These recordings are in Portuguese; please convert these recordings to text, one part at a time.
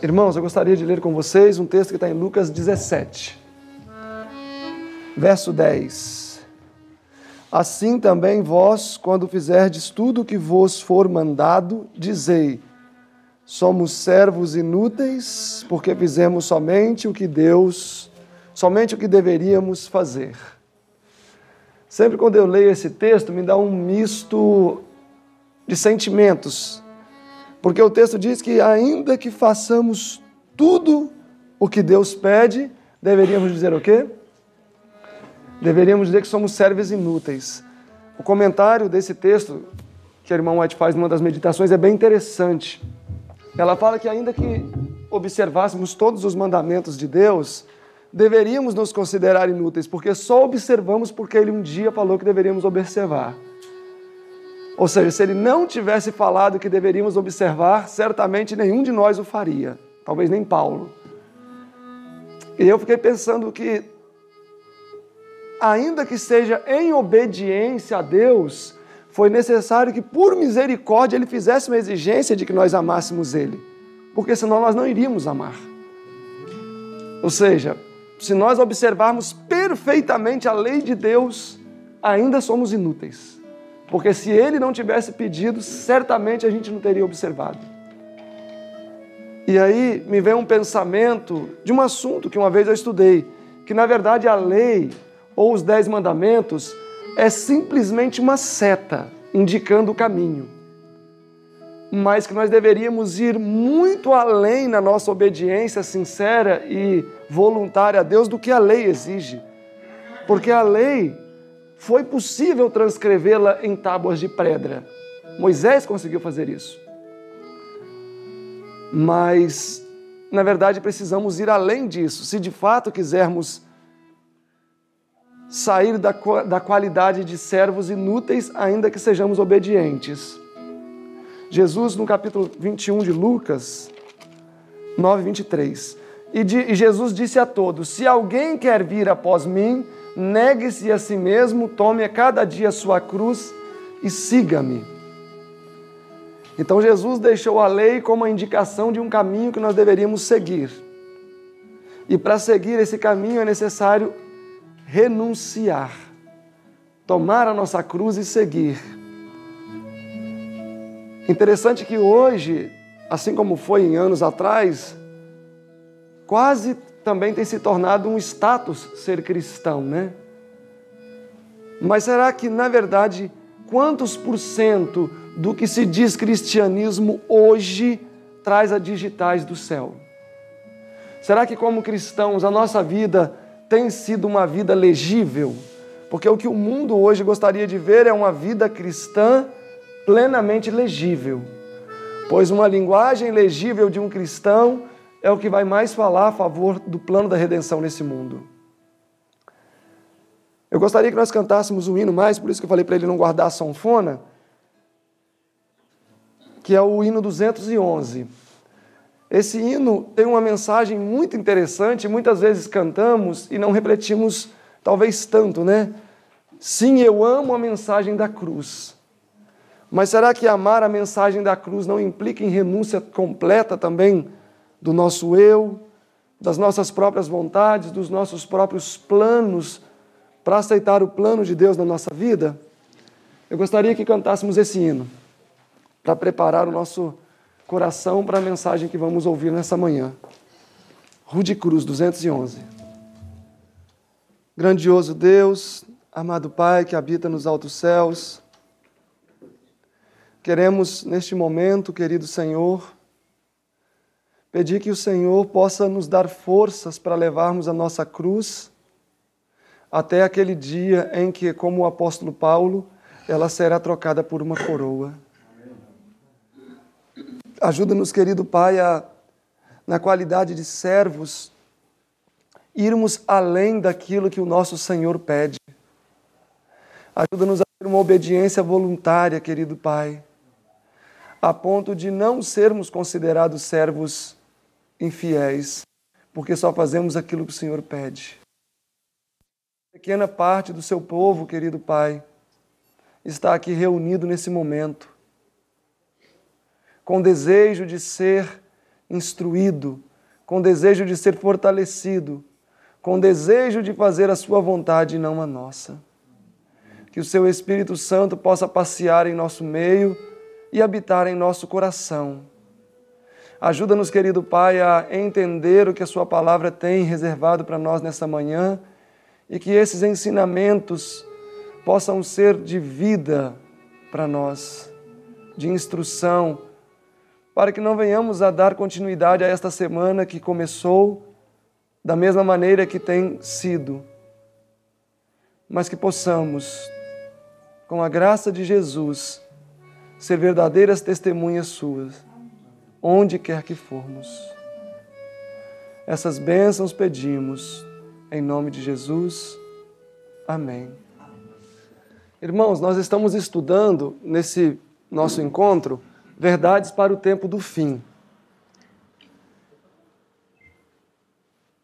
Irmãos, eu gostaria de ler com vocês um texto que está em Lucas 17, verso 10. Assim também vós, quando fizerdes tudo o que vos for mandado, dizei: somos servos inúteis, porque fizemos somente o que Deus, somente o que deveríamos fazer. Sempre quando eu leio esse texto, me dá um misto de sentimentos porque o texto diz que, ainda que façamos tudo o que Deus pede, deveríamos dizer o quê? Deveríamos dizer que somos servos inúteis. O comentário desse texto, que a irmã White faz numa das meditações, é bem interessante. Ela fala que, ainda que observássemos todos os mandamentos de Deus, deveríamos nos considerar inúteis, porque só observamos porque Ele um dia falou que deveríamos observar. Ou seja, se ele não tivesse falado que deveríamos observar, certamente nenhum de nós o faria, talvez nem Paulo. E eu fiquei pensando que, ainda que seja em obediência a Deus, foi necessário que, por misericórdia, ele fizesse uma exigência de que nós amássemos ele, porque senão nós não iríamos amar. Ou seja, se nós observarmos perfeitamente a lei de Deus, ainda somos inúteis porque se ele não tivesse pedido, certamente a gente não teria observado. E aí me vem um pensamento de um assunto que uma vez eu estudei, que na verdade a lei ou os dez mandamentos é simplesmente uma seta indicando o caminho, mas que nós deveríamos ir muito além na nossa obediência sincera e voluntária a Deus do que a lei exige, porque a lei foi possível transcrevê-la em tábuas de pedra. Moisés conseguiu fazer isso. Mas, na verdade, precisamos ir além disso. Se de fato quisermos sair da, da qualidade de servos inúteis, ainda que sejamos obedientes. Jesus, no capítulo 21 de Lucas, 9, 23. E, de, e Jesus disse a todos: Se alguém quer vir após mim, negue-se a si mesmo, tome a cada dia a sua cruz e siga-me. Então Jesus deixou a lei como a indicação de um caminho que nós deveríamos seguir. E para seguir esse caminho é necessário renunciar, tomar a nossa cruz e seguir. Interessante que hoje, assim como foi em anos atrás, quase também tem se tornado um status ser cristão, né? Mas será que, na verdade, quantos por cento do que se diz cristianismo hoje traz a digitais do céu? Será que, como cristãos, a nossa vida tem sido uma vida legível? Porque o que o mundo hoje gostaria de ver é uma vida cristã plenamente legível. Pois uma linguagem legível de um cristão é o que vai mais falar a favor do plano da redenção nesse mundo. Eu gostaria que nós cantássemos um hino mais, por isso que eu falei para ele não guardar a sanfona, que é o hino 211. Esse hino tem uma mensagem muito interessante, muitas vezes cantamos e não refletimos, talvez tanto, né? Sim, eu amo a mensagem da cruz. Mas será que amar a mensagem da cruz não implica em renúncia completa também do nosso eu, das nossas próprias vontades, dos nossos próprios planos para aceitar o plano de Deus na nossa vida, eu gostaria que cantássemos esse hino para preparar o nosso coração para a mensagem que vamos ouvir nessa manhã. Rude Cruz 211. Grandioso Deus, amado Pai que habita nos altos céus, queremos neste momento, querido Senhor, pedir que o Senhor possa nos dar forças para levarmos a nossa cruz até aquele dia em que, como o apóstolo Paulo, ela será trocada por uma coroa. Ajuda-nos, querido Pai, a, na qualidade de servos, irmos além daquilo que o nosso Senhor pede. Ajuda-nos a ter uma obediência voluntária, querido Pai, a ponto de não sermos considerados servos infiéis, porque só fazemos aquilo que o Senhor pede. Pequena parte do seu povo, querido Pai, está aqui reunido nesse momento, com desejo de ser instruído, com desejo de ser fortalecido, com desejo de fazer a Sua vontade e não a nossa. Que o Seu Espírito Santo possa passear em nosso meio e habitar em nosso coração Ajuda-nos, querido Pai, a entender o que a Sua palavra tem reservado para nós nessa manhã e que esses ensinamentos possam ser de vida para nós, de instrução, para que não venhamos a dar continuidade a esta semana que começou da mesma maneira que tem sido, mas que possamos, com a graça de Jesus, ser verdadeiras testemunhas suas onde quer que formos. Essas bênçãos pedimos em nome de Jesus. Amém. Irmãos, nós estamos estudando nesse nosso encontro verdades para o tempo do fim.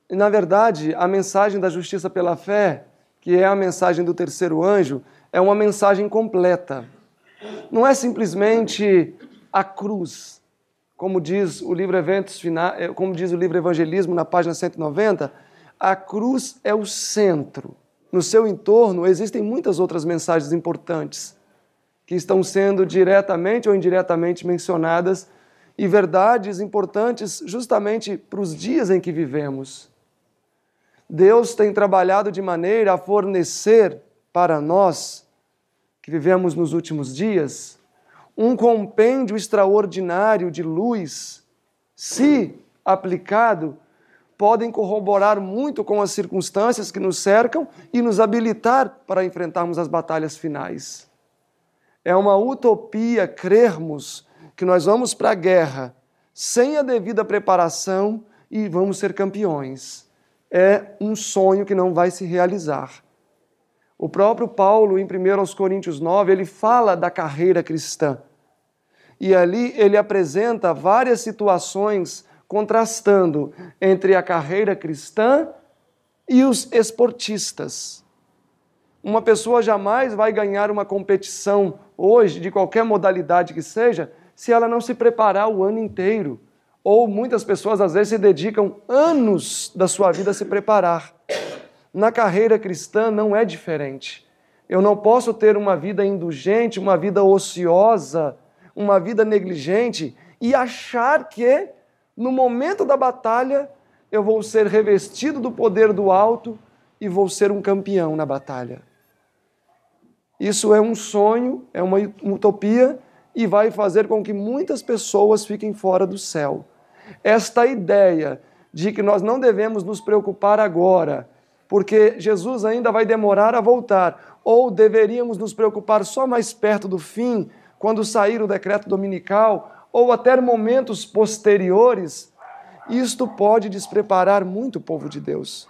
E, na verdade, a mensagem da justiça pela fé, que é a mensagem do terceiro anjo, é uma mensagem completa. Não é simplesmente a cruz, como diz o livro Eventos eh, como diz o livro Evangelismo na página 190, a cruz é o centro. No seu entorno existem muitas outras mensagens importantes que estão sendo diretamente ou indiretamente mencionadas e verdades importantes justamente para os dias em que vivemos. Deus tem trabalhado de maneira a fornecer para nós que vivemos nos últimos dias um compêndio extraordinário de luz, se aplicado, podem corroborar muito com as circunstâncias que nos cercam e nos habilitar para enfrentarmos as batalhas finais. É uma utopia crermos que nós vamos para a guerra sem a devida preparação e vamos ser campeões. É um sonho que não vai se realizar. O próprio Paulo, em 1 Coríntios 9, ele fala da carreira cristã. E ali ele apresenta várias situações contrastando entre a carreira cristã e os esportistas. Uma pessoa jamais vai ganhar uma competição hoje, de qualquer modalidade que seja, se ela não se preparar o ano inteiro. Ou muitas pessoas às vezes se dedicam anos da sua vida a se preparar. Na carreira cristã não é diferente. Eu não posso ter uma vida indulgente, uma vida ociosa, uma vida negligente e achar que no momento da batalha eu vou ser revestido do poder do alto e vou ser um campeão na batalha. Isso é um sonho, é uma utopia e vai fazer com que muitas pessoas fiquem fora do céu. Esta ideia de que nós não devemos nos preocupar agora porque Jesus ainda vai demorar a voltar. Ou deveríamos nos preocupar só mais perto do fim, quando sair o decreto dominical, ou até momentos posteriores. Isto pode despreparar muito o povo de Deus.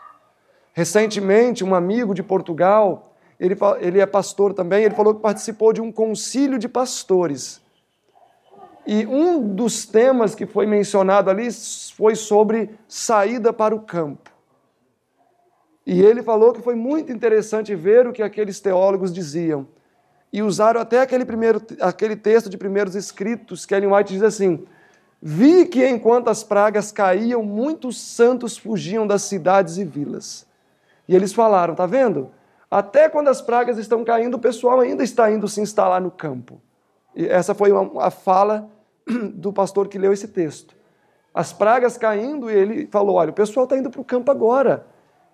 Recentemente, um amigo de Portugal, ele, ele é pastor também, ele falou que participou de um concílio de pastores. E um dos temas que foi mencionado ali foi sobre saída para o campo. E ele falou que foi muito interessante ver o que aqueles teólogos diziam. E usaram até aquele, primeiro, aquele texto de primeiros escritos, que Ellen White diz assim: Vi que enquanto as pragas caíam, muitos santos fugiam das cidades e vilas. E eles falaram: tá vendo? Até quando as pragas estão caindo, o pessoal ainda está indo se instalar no campo. E essa foi uma, a fala do pastor que leu esse texto. As pragas caindo, e ele falou: olha, o pessoal está indo para o campo agora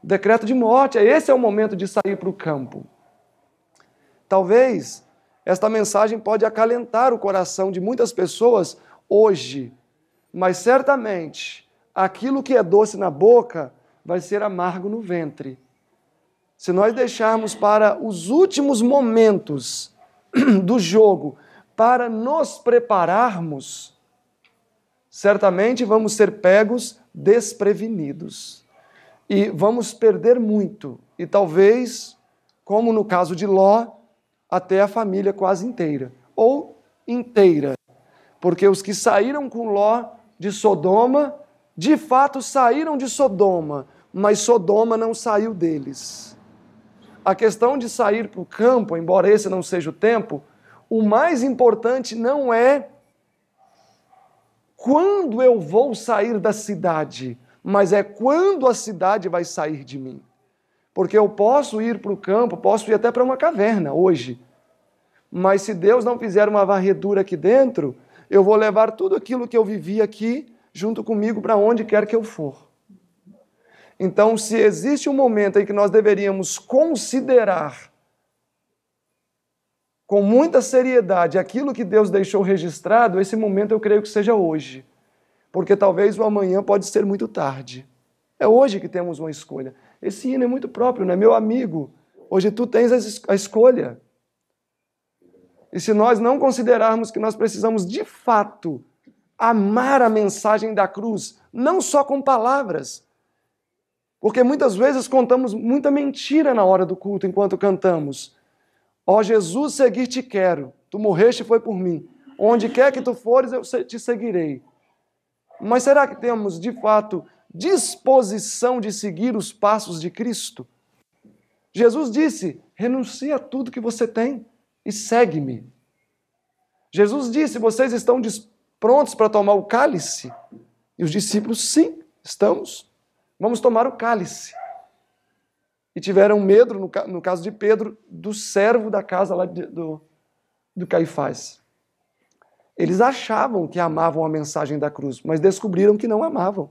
decreto de morte. É, esse é o momento de sair para o campo. Talvez esta mensagem pode acalentar o coração de muitas pessoas hoje, mas certamente aquilo que é doce na boca vai ser amargo no ventre. Se nós deixarmos para os últimos momentos do jogo para nos prepararmos, certamente vamos ser pegos desprevenidos e vamos perder muito. E talvez, como no caso de Ló, até a família quase inteira ou inteira. Porque os que saíram com Ló de Sodoma, de fato saíram de Sodoma, mas Sodoma não saiu deles. A questão de sair para o campo, embora esse não seja o tempo, o mais importante não é quando eu vou sair da cidade mas é quando a cidade vai sair de mim. Porque eu posso ir para o campo, posso ir até para uma caverna hoje, mas se Deus não fizer uma varredura aqui dentro, eu vou levar tudo aquilo que eu vivi aqui junto comigo para onde quer que eu for. Então, se existe um momento em que nós deveríamos considerar com muita seriedade aquilo que Deus deixou registrado, esse momento eu creio que seja hoje porque talvez o amanhã pode ser muito tarde. É hoje que temos uma escolha. Esse hino é muito próprio, não é meu amigo? Hoje tu tens a escolha. E se nós não considerarmos que nós precisamos de fato amar a mensagem da cruz, não só com palavras, porque muitas vezes contamos muita mentira na hora do culto enquanto cantamos. Ó oh, Jesus, seguir te quero. Tu morreste foi por mim. Onde quer que tu fores, eu te seguirei. Mas será que temos, de fato, disposição de seguir os passos de Cristo? Jesus disse: renuncia a tudo que você tem e segue-me. Jesus disse: vocês estão prontos para tomar o cálice? E os discípulos, sim, estamos. Vamos tomar o cálice. E tiveram medo, no caso de Pedro, do servo da casa lá do, do Caifás. Eles achavam que amavam a mensagem da cruz, mas descobriram que não amavam.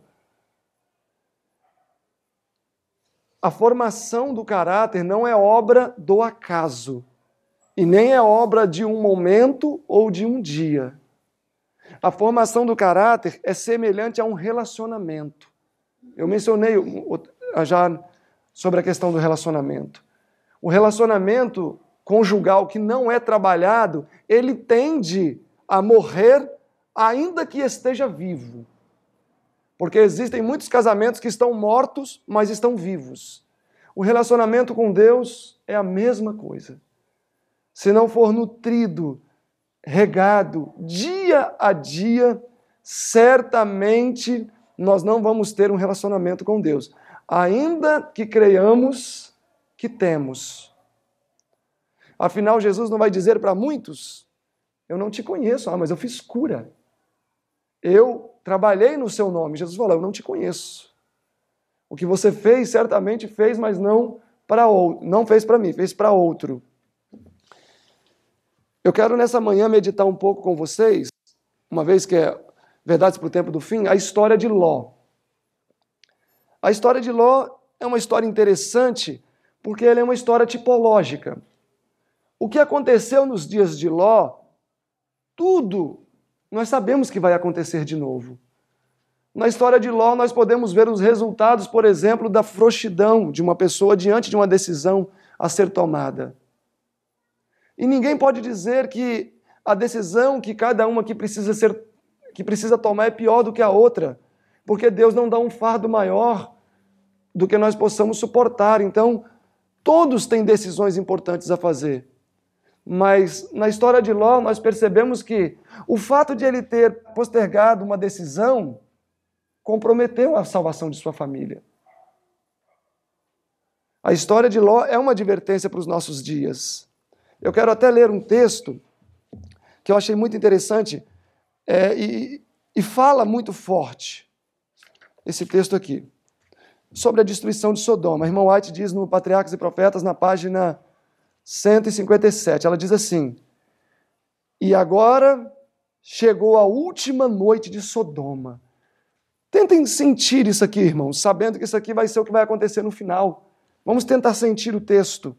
A formação do caráter não é obra do acaso e nem é obra de um momento ou de um dia. A formação do caráter é semelhante a um relacionamento. Eu mencionei ah, já sobre a questão do relacionamento. O relacionamento conjugal que não é trabalhado, ele tende a morrer, ainda que esteja vivo. Porque existem muitos casamentos que estão mortos, mas estão vivos. O relacionamento com Deus é a mesma coisa. Se não for nutrido, regado dia a dia, certamente nós não vamos ter um relacionamento com Deus, ainda que creiamos que temos. Afinal, Jesus não vai dizer para muitos eu não te conheço. Ah, mas eu fiz cura. Eu trabalhei no seu nome. Jesus falou: Eu não te conheço. O que você fez, certamente fez, mas não para outro, não fez para mim, fez para outro. Eu quero nessa manhã meditar um pouco com vocês, uma vez que é Verdades para o Tempo do Fim, a história de Ló. A história de Ló é uma história interessante porque ela é uma história tipológica. O que aconteceu nos dias de Ló tudo nós sabemos que vai acontecer de novo. Na história de Ló, nós podemos ver os resultados, por exemplo, da frouxidão de uma pessoa diante de uma decisão a ser tomada. E ninguém pode dizer que a decisão que cada uma que precisa ser que precisa tomar é pior do que a outra, porque Deus não dá um fardo maior do que nós possamos suportar. Então, todos têm decisões importantes a fazer. Mas na história de Ló, nós percebemos que o fato de ele ter postergado uma decisão comprometeu a salvação de sua família. A história de Ló é uma advertência para os nossos dias. Eu quero até ler um texto que eu achei muito interessante é, e, e fala muito forte. Esse texto aqui, sobre a destruição de Sodoma. Irmão White diz no Patriarcas e Profetas, na página 157. Ela diz assim: E agora chegou a última noite de Sodoma. Tentem sentir isso aqui, irmãos, sabendo que isso aqui vai ser o que vai acontecer no final. Vamos tentar sentir o texto.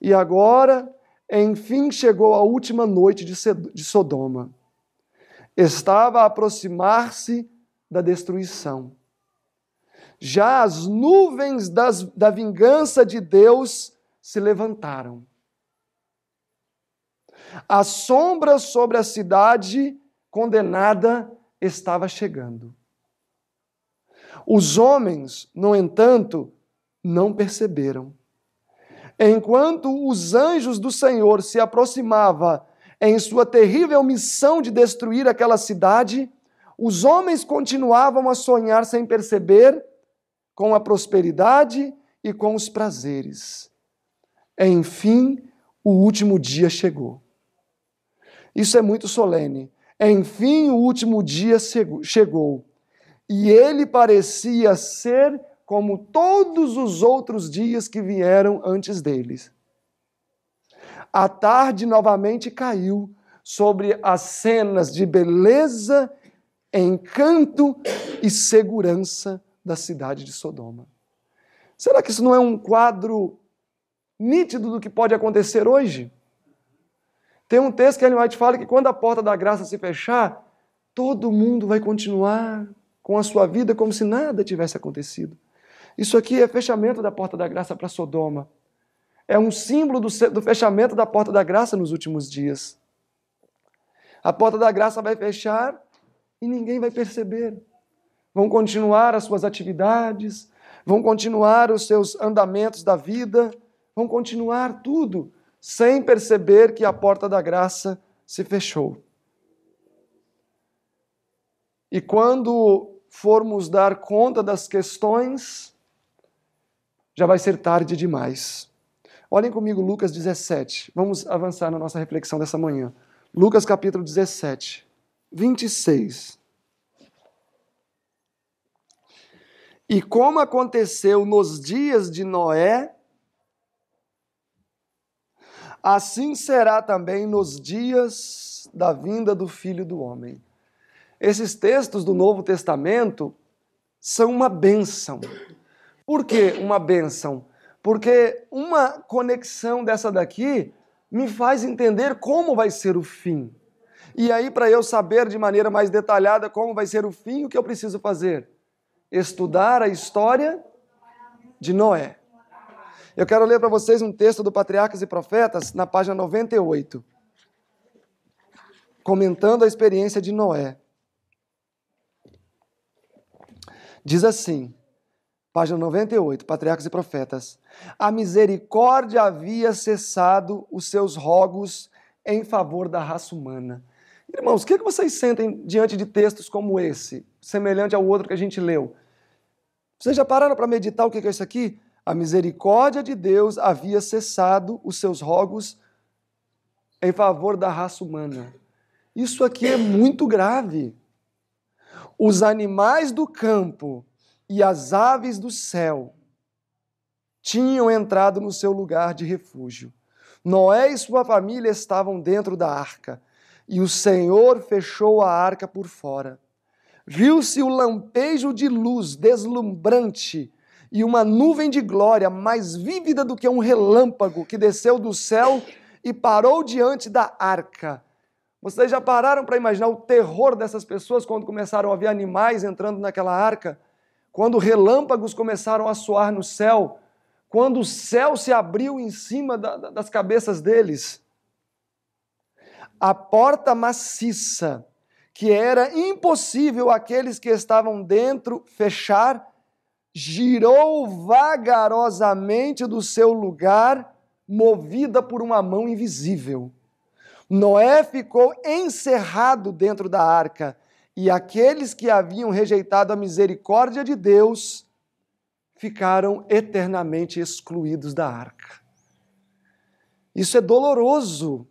E agora, enfim, chegou a última noite de Sodoma. Estava a aproximar-se da destruição. Já as nuvens das, da vingança de Deus se levantaram a sombra sobre a cidade condenada estava chegando. Os homens, no entanto, não perceberam. Enquanto os anjos do Senhor se aproximavam em sua terrível missão de destruir aquela cidade, os homens continuavam a sonhar sem perceber com a prosperidade e com os prazeres. Enfim, o último dia chegou. Isso é muito solene. Enfim, o último dia chegou, e ele parecia ser como todos os outros dias que vieram antes deles. A tarde novamente caiu sobre as cenas de beleza, encanto e segurança da cidade de Sodoma. Será que isso não é um quadro nítido do que pode acontecer hoje? Tem um texto que Ellen White fala que quando a porta da graça se fechar, todo mundo vai continuar com a sua vida como se nada tivesse acontecido. Isso aqui é fechamento da porta da graça para Sodoma. É um símbolo do, fechamento da porta da graça nos últimos dias. A porta da graça vai fechar e ninguém vai perceber. Vão continuar as suas atividades, vão continuar os seus andamentos da vida, vão continuar tudo, sem perceber que a porta da graça se fechou. E quando formos dar conta das questões, já vai ser tarde demais. Olhem comigo Lucas 17. Vamos avançar na nossa reflexão dessa manhã. Lucas capítulo 17, 26. E como aconteceu nos dias de Noé, assim será também nos dias da vinda do Filho do Homem. Esses textos do Novo Testamento são uma bênção. Por que uma bênção? Porque uma conexão dessa daqui me faz entender como vai ser o fim. E aí, para eu saber de maneira mais detalhada como vai ser o fim, o que eu preciso fazer? Estudar a história de Noé. Eu quero ler para vocês um texto do Patriarcas e Profetas, na página 98, comentando a experiência de Noé. Diz assim, página 98, Patriarcas e Profetas: A misericórdia havia cessado os seus rogos em favor da raça humana. Irmãos, o que, é vocês sentem diante de textos como esse, semelhante ao outro que a gente leu? Vocês já pararam para meditar o que é isso aqui? A misericórdia de Deus havia cessado os seus rogos em favor da raça humana. Isso aqui é muito grave. Os animais do campo e as aves do céu tinham entrado no seu lugar de refúgio. Noé e sua família estavam dentro da arca, e o Senhor fechou a arca por fora. Viu-se o lampejo de luz deslumbrante e uma nuvem de glória mais vívida do que um relâmpago que desceu do céu e parou diante da arca. Vocês já pararam para imaginar o terror dessas pessoas quando começaram a ver animais entrando naquela arca? Quando relâmpagos começaram a soar no céu? Quando o céu se abriu em cima da, da, das cabeças deles? A porta maciça, que era impossível aqueles que estavam dentro fechar, girou vagarosamente do seu lugar, movida por uma mão invisível. Noé ficou encerrado dentro da arca, e aqueles que haviam rejeitado a misericórdia de Deus ficaram eternamente excluídos da arca. Isso é doloroso.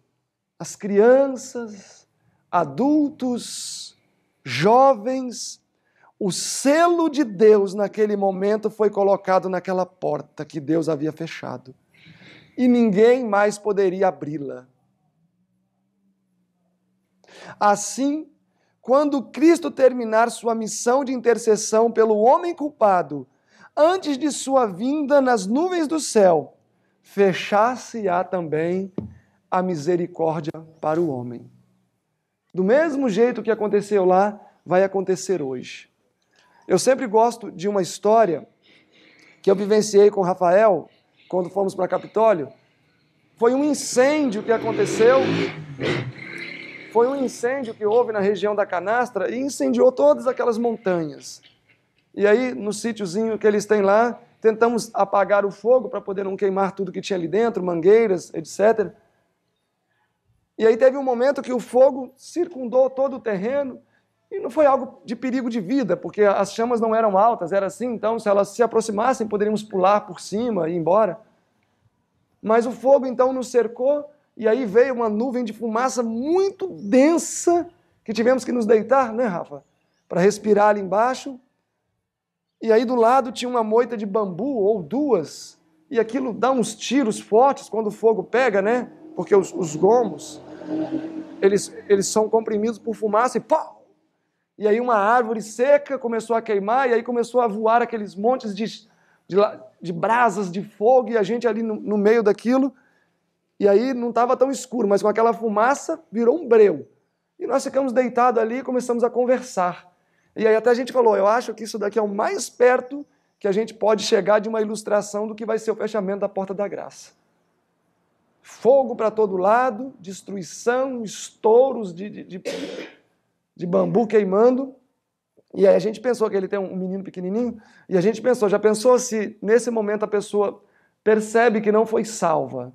As crianças, adultos, jovens o selo de Deus naquele momento foi colocado naquela porta que Deus havia fechado. E ninguém mais poderia abri-la. Assim, quando Cristo terminar sua missão de intercessão pelo homem culpado, antes de sua vinda nas nuvens do céu, fechar-se-á também a misericórdia para o homem. Do mesmo jeito que aconteceu lá, vai acontecer hoje. Eu sempre gosto de uma história que eu vivenciei com o Rafael quando fomos para Capitólio. Foi um incêndio que aconteceu. Foi um incêndio que houve na região da Canastra e incendiou todas aquelas montanhas. E aí, no sítiozinho que eles têm lá, tentamos apagar o fogo para poder não queimar tudo que tinha ali dentro, mangueiras, etc. E aí teve um momento que o fogo circundou todo o terreno e não foi algo de perigo de vida, porque as chamas não eram altas, era assim, então se elas se aproximassem, poderíamos pular por cima e ir embora. Mas o fogo então nos cercou, e aí veio uma nuvem de fumaça muito densa, que tivemos que nos deitar, né, Rafa? Para respirar ali embaixo. E aí do lado tinha uma moita de bambu, ou duas, e aquilo dá uns tiros fortes quando o fogo pega, né? Porque os, os gomos, eles, eles são comprimidos por fumaça e pó! E aí uma árvore seca começou a queimar, e aí começou a voar aqueles montes de, de, de brasas de fogo, e a gente ali no, no meio daquilo. E aí não estava tão escuro, mas com aquela fumaça virou um breu. E nós ficamos deitados ali e começamos a conversar. E aí até a gente falou, eu acho que isso daqui é o mais perto que a gente pode chegar de uma ilustração do que vai ser o fechamento da porta da graça. Fogo para todo lado, destruição, estouros de, de, de de bambu queimando. E aí a gente pensou que ele tem um menino pequenininho, e a gente pensou, já pensou se nesse momento a pessoa percebe que não foi salva?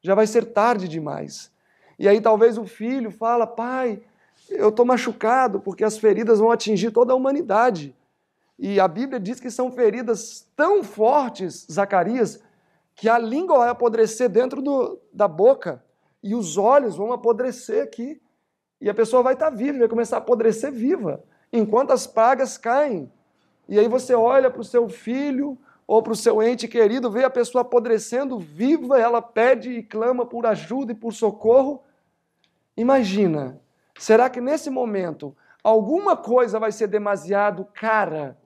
Já vai ser tarde demais. E aí talvez o filho fala: "Pai, eu estou machucado porque as feridas vão atingir toda a humanidade". E a Bíblia diz que são feridas tão fortes, Zacarias, que a língua vai apodrecer dentro do, da boca e os olhos vão apodrecer aqui. E a pessoa vai estar tá viva, vai começar a apodrecer viva, enquanto as pragas caem. E aí você olha para o seu filho ou para o seu ente querido, vê a pessoa apodrecendo viva, ela pede e clama por ajuda e por socorro. Imagina, será que nesse momento alguma coisa vai ser demasiado cara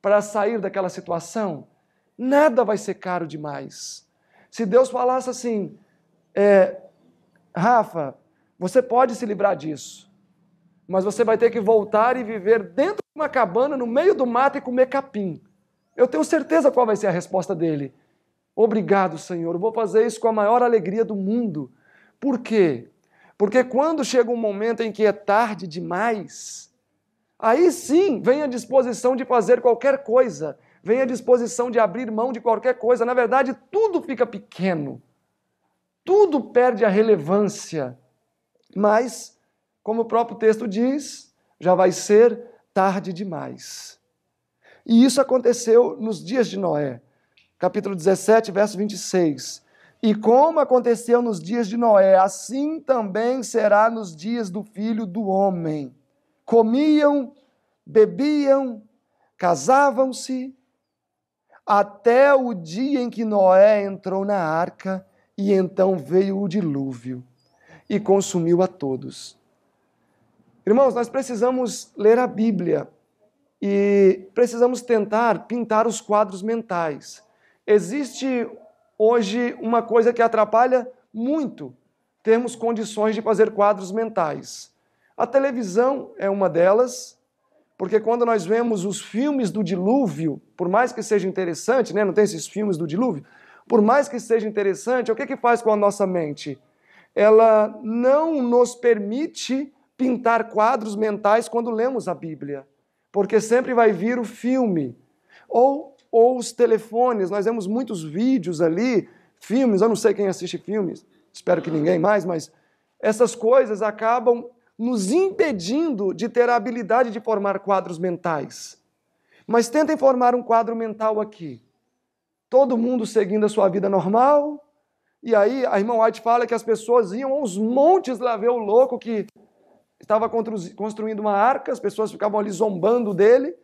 para sair daquela situação? Nada vai ser caro demais. Se Deus falasse assim, é, Rafa, você pode se livrar disso, mas você vai ter que voltar e viver dentro de uma cabana, no meio do mato e comer capim. Eu tenho certeza qual vai ser a resposta dele. Obrigado, Senhor, vou fazer isso com a maior alegria do mundo. Por quê? Porque quando chega um momento em que é tarde demais, aí sim vem a disposição de fazer qualquer coisa, vem a disposição de abrir mão de qualquer coisa. Na verdade, tudo fica pequeno, tudo perde a relevância. Mas, como o próprio texto diz, já vai ser tarde demais. E isso aconteceu nos dias de Noé. Capítulo 17, verso 26. E como aconteceu nos dias de Noé, assim também será nos dias do filho do homem. Comiam, bebiam, casavam-se, até o dia em que Noé entrou na arca e então veio o dilúvio e consumiu a todos. Irmãos, nós precisamos ler a Bíblia e precisamos tentar pintar os quadros mentais. Existe hoje uma coisa que atrapalha muito termos condições de fazer quadros mentais. A televisão é uma delas, porque quando nós vemos os filmes do dilúvio, por mais que seja interessante, né? não tem esses filmes do dilúvio, por mais que seja interessante, o que, é que faz com a nossa mente? ela não nos permite pintar quadros mentais quando lemos a Bíblia, porque sempre vai vir o filme ou, ou os telefones. Nós vemos muitos vídeos ali, filmes. Eu não sei quem assiste filmes, espero que ninguém mais, mas essas coisas acabam nos impedindo de ter a habilidade de formar quadros mentais. Mas tentem formar um quadro mental aqui. Todo mundo seguindo a sua vida normal, e aí a irmã White fala que as pessoas iam aos montes lá ver o louco que estava construindo uma arca, as pessoas ficavam ali zombando dele.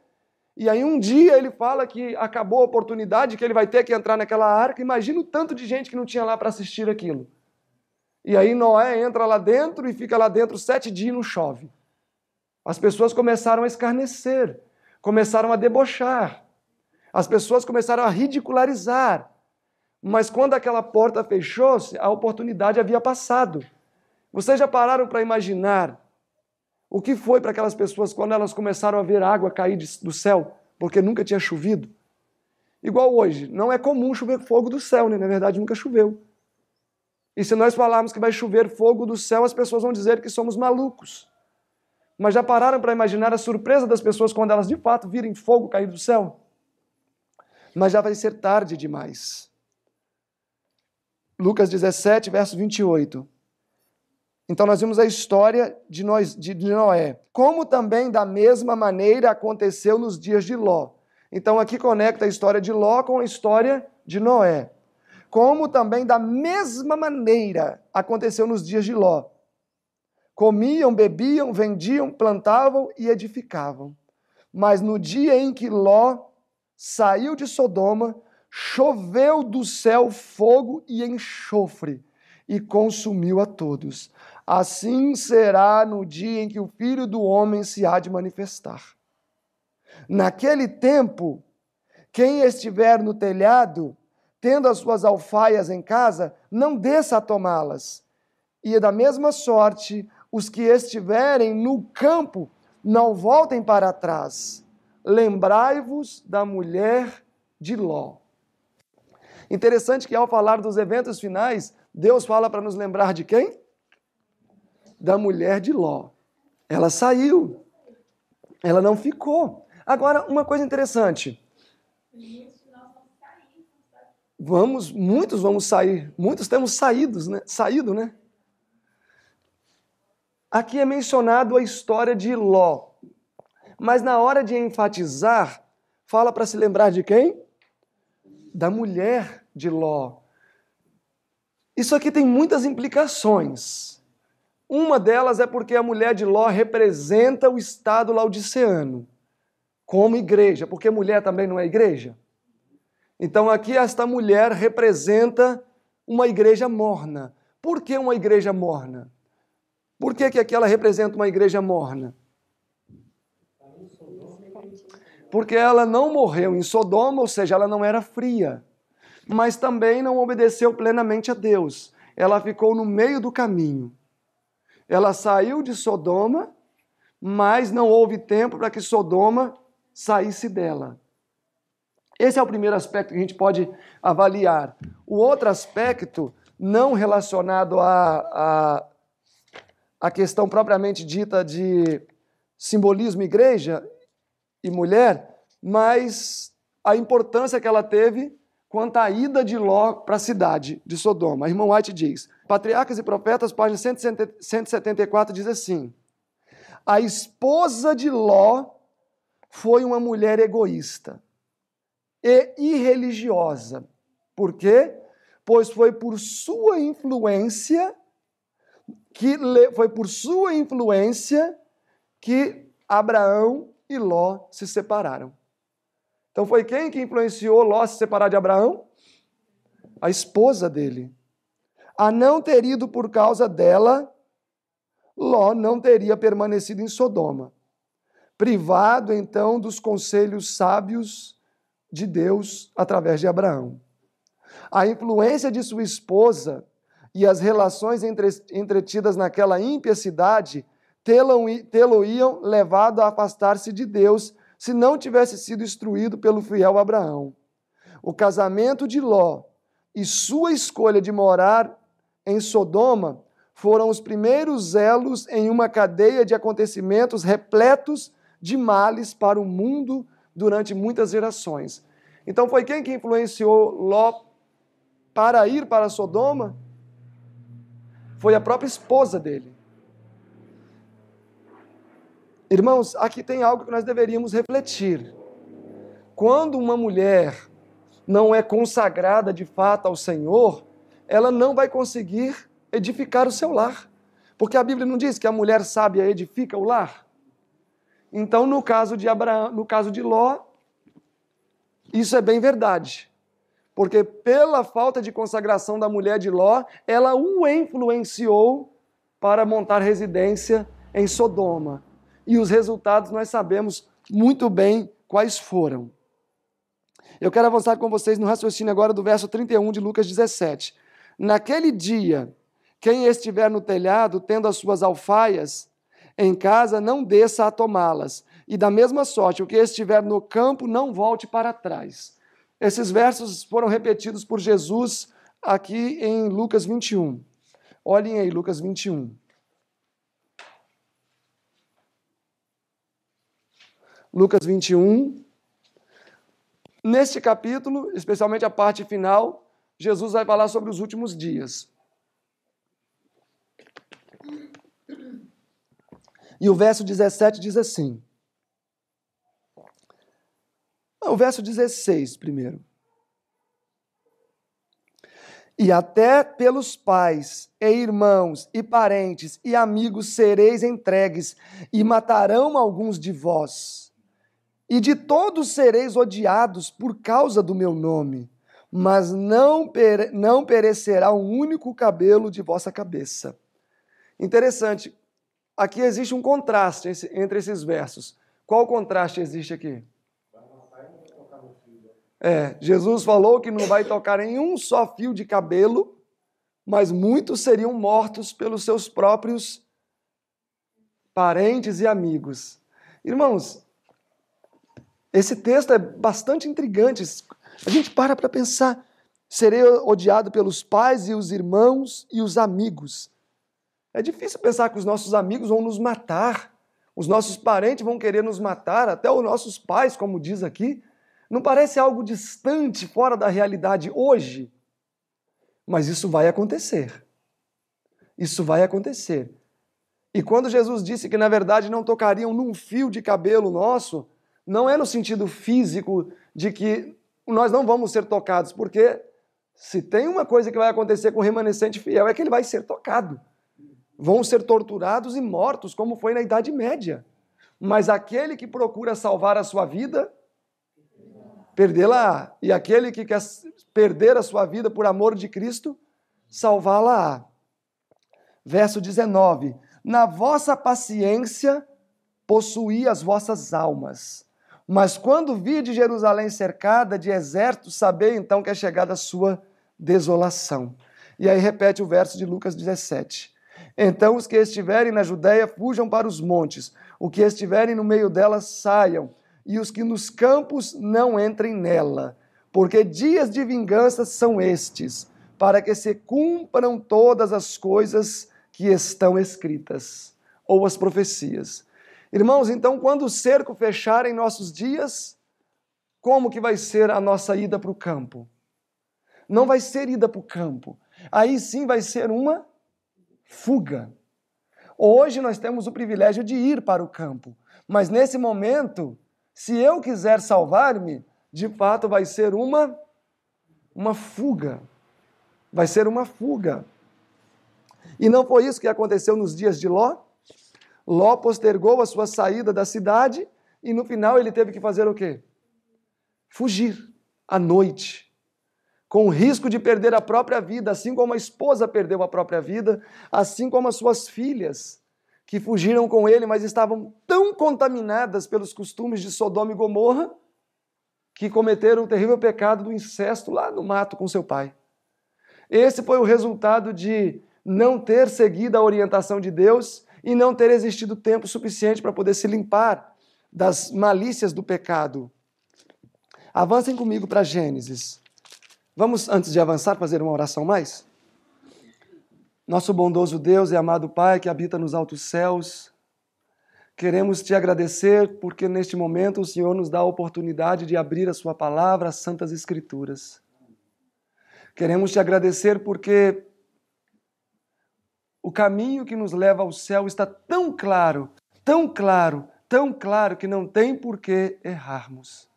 E aí um dia ele fala que acabou a oportunidade, que ele vai ter que entrar naquela arca. Imagina o tanto de gente que não tinha lá para assistir aquilo. E aí Noé entra lá dentro e fica lá dentro sete dias e não chove. As pessoas começaram a escarnecer, começaram a debochar, as pessoas começaram a ridicularizar, mas quando aquela porta fechou-se, a oportunidade havia passado. Vocês já pararam para imaginar o que foi para aquelas pessoas quando elas começaram a ver água cair do céu, porque nunca tinha chovido? Igual hoje, não é comum chover fogo do céu, né? Na verdade, nunca choveu. E se nós falarmos que vai chover fogo do céu, as pessoas vão dizer que somos malucos. Mas já pararam para imaginar a surpresa das pessoas quando elas de fato virem fogo cair do céu? Mas já vai ser tarde demais. Lucas 17, verso 28. Então nós vimos a história de, nós, de Noé, como também da mesma maneira aconteceu nos dias de Ló. Então aqui conecta a história de Ló com a história de Noé. Como também da mesma maneira aconteceu nos dias de Ló. Comiam, bebiam, vendiam, plantavam e edificavam. Mas no dia em que Ló saiu de Sodoma, choveu do céu fogo e enxofre e consumiu a todos. Assim será no dia em que o Filho do Homem se há de manifestar. Naquele tempo, quem estiver no telhado, tendo as suas alfaias em casa, não desça a tomá-las. E é da mesma sorte, os que estiverem no campo, não voltem para trás. Lembrai-vos da mulher de Ló. Interessante que ao falar dos eventos finais, Deus fala para nos lembrar de quem? Da mulher de Ló. Ela saiu. Ela não ficou. Agora, uma coisa interessante. Vamos, muitos vamos sair, muitos temos saídos, né? Saído, né? Aqui é mencionado a história de Ló, mas na hora de enfatizar, fala para se lembrar de quem? Da mulher de Ló. Isso aqui tem muitas implicações. Uma delas é porque a mulher de Ló representa o Estado laodiceano como igreja, porque mulher também não é igreja. Então aqui esta mulher representa uma igreja morna. Por que uma igreja morna? Por que, que aqui ela representa uma igreja morna? Porque ela não morreu em Sodoma, ou seja, ela não era fria mas também não obedeceu plenamente a Deus. Ela ficou no meio do caminho. Ela saiu de Sodoma, mas não houve tempo para que Sodoma saísse dela. Esse é o primeiro aspecto que a gente pode avaliar. O outro aspecto, não relacionado à, à, questão propriamente dita de simbolismo igreja e mulher, mas a importância que ela teve quanto à ida de Ló para a cidade de Sodoma. Irmão White diz, Patriarcas e Profetas, página 174, diz assim, a esposa de Ló foi uma mulher egoísta e irreligiosa. Por quê? Pois foi por sua influência que foi por sua influência que Abraão e Ló se separaram. Então foi quem que influenciou Ló a se separar de Abraão? A esposa dele. A não ter ido por causa dela, Ló não teria permanecido em Sodoma. Privado então dos conselhos sábios de Deus através de Abraão. A influência de sua esposa e as relações entre, entretidas naquela impiecidade tê-lo-iam levado a afastar-se de Deus se não tivesse sido instruído pelo fiel Abraão. O casamento de Ló e sua escolha de morar em Sodoma foram os primeiros elos em uma cadeia de acontecimentos repletos de males para o mundo durante muitas gerações. Então foi quem que influenciou Ló para ir para Sodoma? Foi a própria esposa dele. Irmãos, aqui tem algo que nós deveríamos refletir. Quando uma mulher não é consagrada de fato ao Senhor, ela não vai conseguir edificar o seu lar. Porque a Bíblia não diz que a mulher sábia edifica o lar. Então, no caso de Abraão, no caso de Ló, isso é bem verdade. Porque pela falta de consagração da mulher de Ló, ela o influenciou para montar residência em Sodoma e os resultados nós sabemos muito bem quais foram. Eu quero avançar com vocês no raciocínio agora do verso 31 de Lucas 17. Naquele dia, quem estiver no telhado tendo as suas alfaias em casa, não desça a tomá-las. E da mesma sorte, o que estiver no campo, não volte para trás. Esses versos foram repetidos por Jesus aqui em Lucas 21. Olhem aí, Lucas 21. Lucas 21. Neste capítulo, especialmente a parte final, Jesus vai falar sobre os últimos dias. E o verso 17 diz assim. Ah, o verso 16, primeiro. E até pelos pais, e irmãos, e parentes, e amigos sereis entregues, e matarão alguns de vós e de todos sereis odiados por causa do meu nome, mas não, pere não perecerá um único cabelo de vossa cabeça. Interessante, aqui existe um contraste entre esses versos. Qual contraste existe aqui? É, Jesus falou que não vai tocar em um só fio de cabelo, mas muitos seriam mortos pelos seus próprios parentes e amigos. Irmãos, esse texto é bastante intrigante. A gente para para pensar. Serei odiado pelos pais e os irmãos e os amigos. É difícil pensar que os nossos amigos vão nos matar. Os nossos parentes vão querer nos matar, até os nossos pais, como diz aqui. Não parece algo distante, fora da realidade hoje? Mas isso vai acontecer. Isso vai acontecer. E quando Jesus disse que, na verdade, não tocariam num fio de cabelo nosso, não é no sentido físico de que nós não vamos ser tocados, porque se tem uma coisa que vai acontecer com o remanescente fiel é que ele vai ser tocado. Vão ser torturados e mortos, como foi na Idade Média. Mas aquele que procura salvar a sua vida, perdê-la. E aquele que quer perder a sua vida por amor de Cristo, salvá-la. Verso 19: Na vossa paciência possuí as vossas almas, mas quando vide Jerusalém cercada de exércitos, sabei então que é chegada a sua desolação. E aí repete o verso de Lucas 17. Então os que estiverem na Judéia fujam para os montes, o que estiverem no meio dela saiam, e os que nos campos não entrem nela, porque dias de vingança são estes, para que se cumpram todas as coisas que estão escritas, ou as profecias Irmãos, então quando o cerco fechar em nossos dias, como que vai ser a nossa ida para o campo? Não vai ser ida para o campo. Aí sim vai ser uma fuga. Hoje nós temos o privilégio de ir para o campo, mas nesse momento, se eu quiser salvar-me, de fato vai ser uma uma fuga. Vai ser uma fuga. E não foi isso que aconteceu nos dias de Ló? Ló postergou a sua saída da cidade e no final ele teve que fazer o quê? Fugir à noite com o risco de perder a própria vida, assim como a esposa perdeu a própria vida, assim como as suas filhas, que fugiram com ele, mas estavam tão contaminadas pelos costumes de Sodoma e Gomorra, que cometeram o terrível pecado do incesto lá no mato com seu pai. Esse foi o resultado de não ter seguido a orientação de Deus e não ter existido tempo suficiente para poder se limpar das malícias do pecado. Avancem comigo para Gênesis. Vamos, antes de avançar, fazer uma oração mais? Nosso bondoso Deus e amado Pai que habita nos altos céus, Queremos te agradecer porque neste momento o Senhor nos dá a oportunidade de abrir a Sua palavra, as Santas Escrituras. Queremos te agradecer porque o caminho que nos leva ao céu está tão claro, tão claro, tão claro que não tem por que errarmos.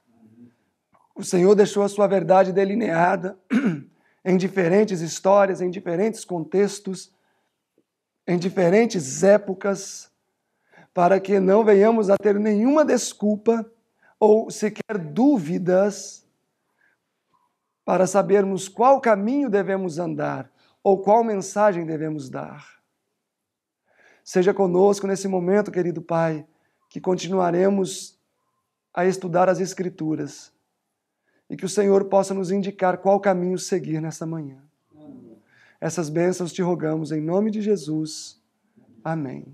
O Senhor deixou a sua verdade delineada em diferentes histórias, em diferentes contextos, em diferentes épocas, para que não venhamos a ter nenhuma desculpa ou sequer dúvidas para sabermos qual caminho devemos andar ou qual mensagem devemos dar. Seja conosco nesse momento, querido Pai, que continuaremos a estudar as Escrituras e que o Senhor possa nos indicar qual caminho seguir nesta manhã. Essas bênçãos te rogamos em nome de Jesus. Amém.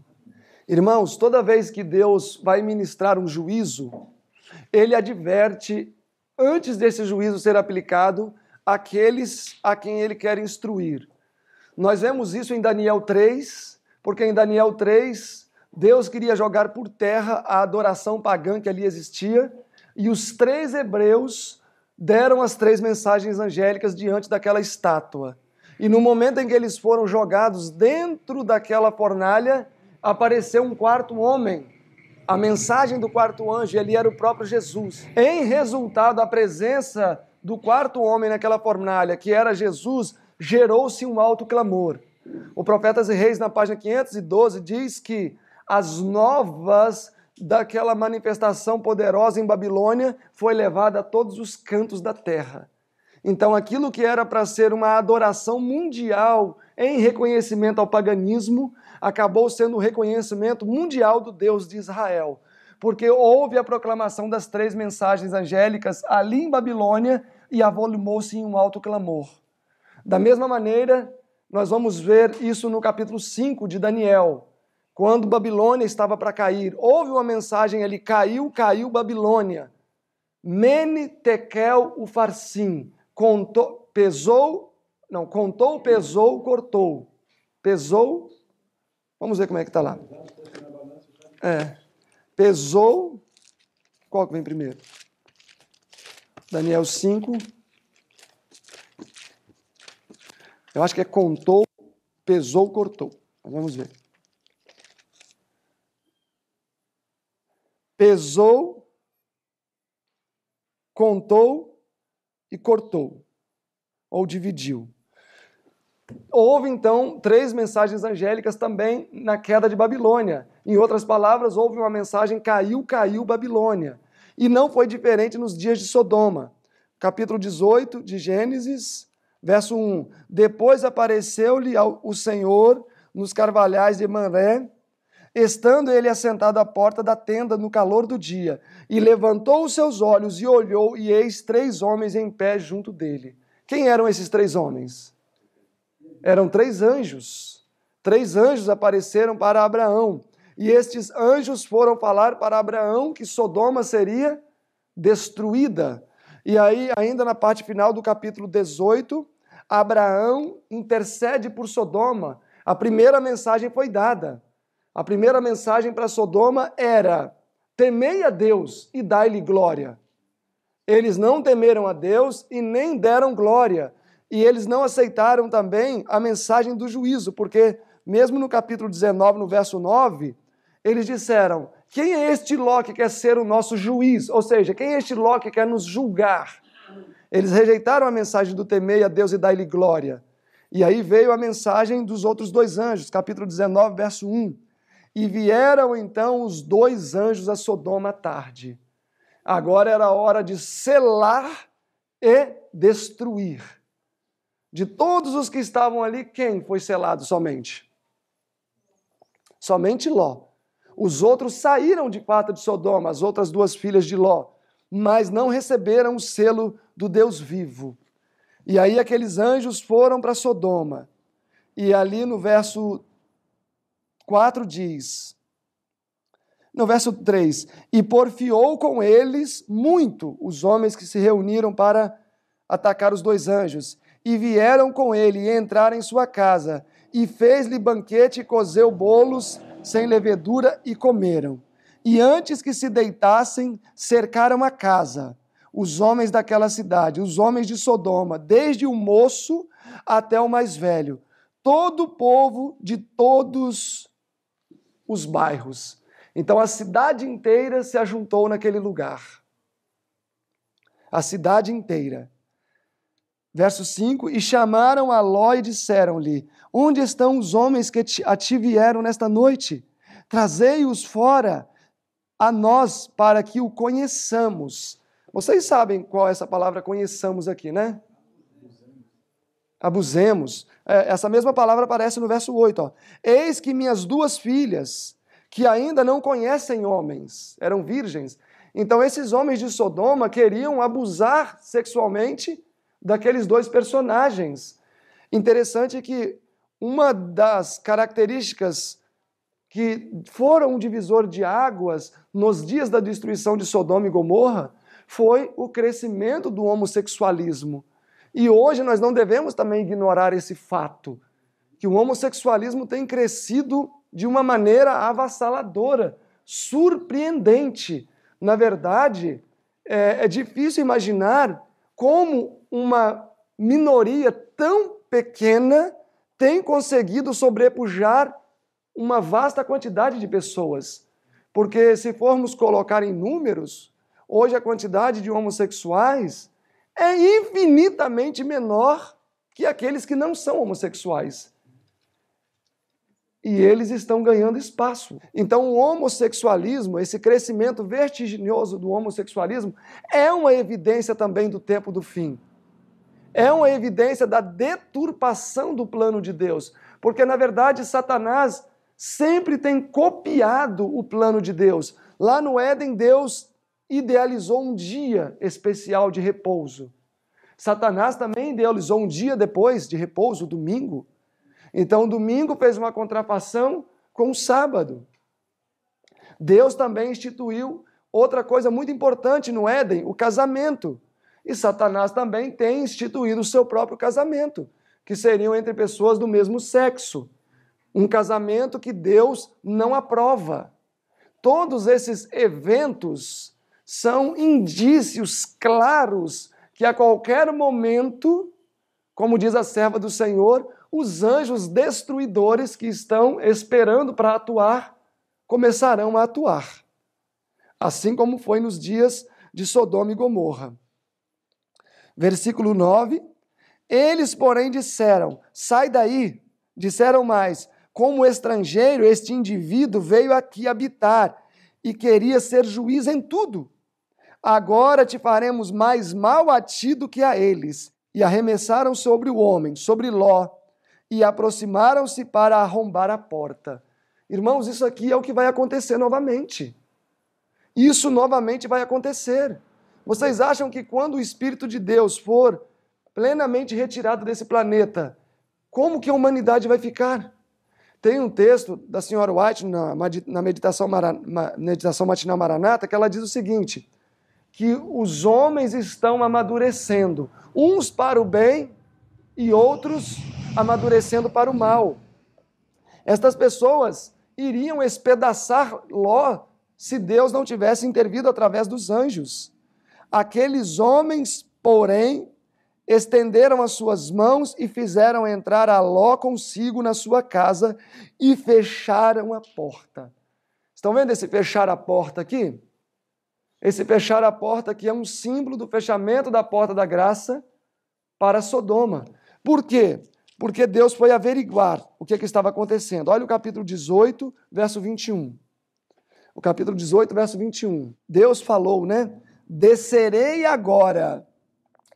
Irmãos, toda vez que Deus vai ministrar um juízo, ele adverte, antes desse juízo ser aplicado, aqueles a quem ele quer instruir. Nós vemos isso em Daniel 3, porque em Daniel 3, Deus queria jogar por terra a adoração pagã que ali existia, e os três hebreus deram as três mensagens angélicas diante daquela estátua. E no momento em que eles foram jogados dentro daquela fornalha, apareceu um quarto homem. A mensagem do quarto anjo ali era o próprio Jesus. Em resultado, a presença do quarto homem naquela fornalha, que era Jesus, gerou-se um alto clamor. O Profetas e Reis, na página 512, diz que as novas daquela manifestação poderosa em Babilônia foi levada a todos os cantos da terra. Então, aquilo que era para ser uma adoração mundial em reconhecimento ao paganismo, acabou sendo o reconhecimento mundial do Deus de Israel. Porque houve a proclamação das três mensagens angélicas ali em Babilônia e avolumou-se em um alto clamor. Da mesma maneira, nós vamos ver isso no capítulo 5 de Daniel. Quando Babilônia estava para cair, houve uma mensagem ali: caiu, caiu Babilônia. Mene tekel o farcim, contou, pesou, não, contou, pesou, cortou. Pesou, vamos ver como é que está lá. É, pesou, qual que vem primeiro? Daniel 5, Eu acho que é contou, pesou, cortou. Mas vamos ver. Pesou, contou e cortou. Ou dividiu. Houve então três mensagens angélicas também na queda de Babilônia. Em outras palavras, houve uma mensagem caiu, caiu Babilônia. E não foi diferente nos dias de Sodoma. Capítulo 18 de Gênesis, Verso 1: Depois apareceu-lhe o Senhor nos carvalhais de Manré, estando ele assentado à porta da tenda no calor do dia, e levantou os seus olhos e olhou, e eis três homens em pé junto dele. Quem eram esses três homens? Eram três anjos. Três anjos apareceram para Abraão. E estes anjos foram falar para Abraão que Sodoma seria destruída. E aí, ainda na parte final do capítulo 18, Abraão intercede por Sodoma. A primeira mensagem foi dada. A primeira mensagem para Sodoma era: temei a Deus e dai-lhe glória. Eles não temeram a Deus e nem deram glória. E eles não aceitaram também a mensagem do juízo, porque, mesmo no capítulo 19, no verso 9, eles disseram: Quem é este Ló que quer ser o nosso juiz? Ou seja, quem é este Ló que quer nos julgar? Eles rejeitaram a mensagem do temei a Deus e dai-lhe glória. E aí veio a mensagem dos outros dois anjos, capítulo 19, verso 1. E vieram então os dois anjos a Sodoma à tarde. Agora era hora de selar e destruir. De todos os que estavam ali, quem foi selado somente? Somente Ló. Os outros saíram de quarta de Sodoma, as outras duas filhas de Ló, mas não receberam o selo do Deus vivo. E aí aqueles anjos foram para Sodoma. E ali no verso 4 diz: no verso 3: E porfiou com eles muito os homens que se reuniram para atacar os dois anjos. E vieram com ele e entraram em sua casa. E fez-lhe banquete e cozeu bolos sem levedura e comeram. E antes que se deitassem, cercaram a casa os homens daquela cidade, os homens de Sodoma, desde o moço até o mais velho, todo o povo de todos os bairros. Então a cidade inteira se ajuntou naquele lugar. A cidade inteira. Verso 5: E chamaram a Ló e disseram-lhe: Onde estão os homens que a ti vieram nesta noite? Trazei-os fora a nós para que o conheçamos. Vocês sabem qual é essa palavra conheçamos aqui, né? Abusemos. É, essa mesma palavra aparece no verso 8. Ó. Eis que minhas duas filhas, que ainda não conhecem homens, eram virgens. Então, esses homens de Sodoma queriam abusar sexualmente daqueles dois personagens. Interessante que uma das características que foram um divisor de águas nos dias da destruição de Sodoma e Gomorra foi o crescimento do homossexualismo. E hoje nós não devemos também ignorar esse fato, que o homossexualismo tem crescido de uma maneira avassaladora, surpreendente. Na verdade, é, é difícil imaginar como uma minoria tão pequena tem conseguido sobrepujar uma vasta quantidade de pessoas. Porque se formos colocar em números, Hoje a quantidade de homossexuais é infinitamente menor que aqueles que não são homossexuais. E eles estão ganhando espaço. Então, o homossexualismo, esse crescimento vertiginoso do homossexualismo, é uma evidência também do tempo do fim. É uma evidência da deturpação do plano de Deus. Porque, na verdade, Satanás sempre tem copiado o plano de Deus. Lá no Éden, Deus idealizou um dia especial de repouso. Satanás também idealizou um dia depois de repouso, domingo. Então, domingo fez uma contrafação com o sábado. Deus também instituiu outra coisa muito importante no Éden, o casamento. E Satanás também tem instituído o seu próprio casamento, que seriam entre pessoas do mesmo sexo. Um casamento que Deus não aprova. Todos esses eventos são indícios claros que a qualquer momento, como diz a serva do Senhor, os anjos destruidores que estão esperando para atuar começarão a atuar, assim como foi nos dias de Sodoma e Gomorra. Versículo 9: Eles, porém, disseram: Sai daí. Disseram mais: Como estrangeiro, este indivíduo veio aqui habitar e queria ser juiz em tudo. Agora te faremos mais mal a ti do que a eles. E arremessaram sobre o homem, sobre Ló, e aproximaram-se para arrombar a porta. Irmãos, isso aqui é o que vai acontecer novamente. Isso novamente vai acontecer. Vocês acham que quando o Espírito de Deus for plenamente retirado desse planeta, como que a humanidade vai ficar? Tem um texto da senhora White na, na meditação, meditação matinal Maranata que ela diz o seguinte: que os homens estão amadurecendo, uns para o bem e outros amadurecendo para o mal. Estas pessoas iriam espedaçar Ló se Deus não tivesse intervido através dos anjos. Aqueles homens, porém, estenderam as suas mãos e fizeram entrar a Ló consigo na sua casa e fecharam a porta. Estão vendo esse fechar a porta aqui? Esse fechar a porta aqui é um símbolo do fechamento da porta da graça para Sodoma. Por quê? Porque Deus foi averiguar o que, é que estava acontecendo. Olha o capítulo 18, verso 21. O capítulo 18, verso 21. Deus falou, né? Descerei agora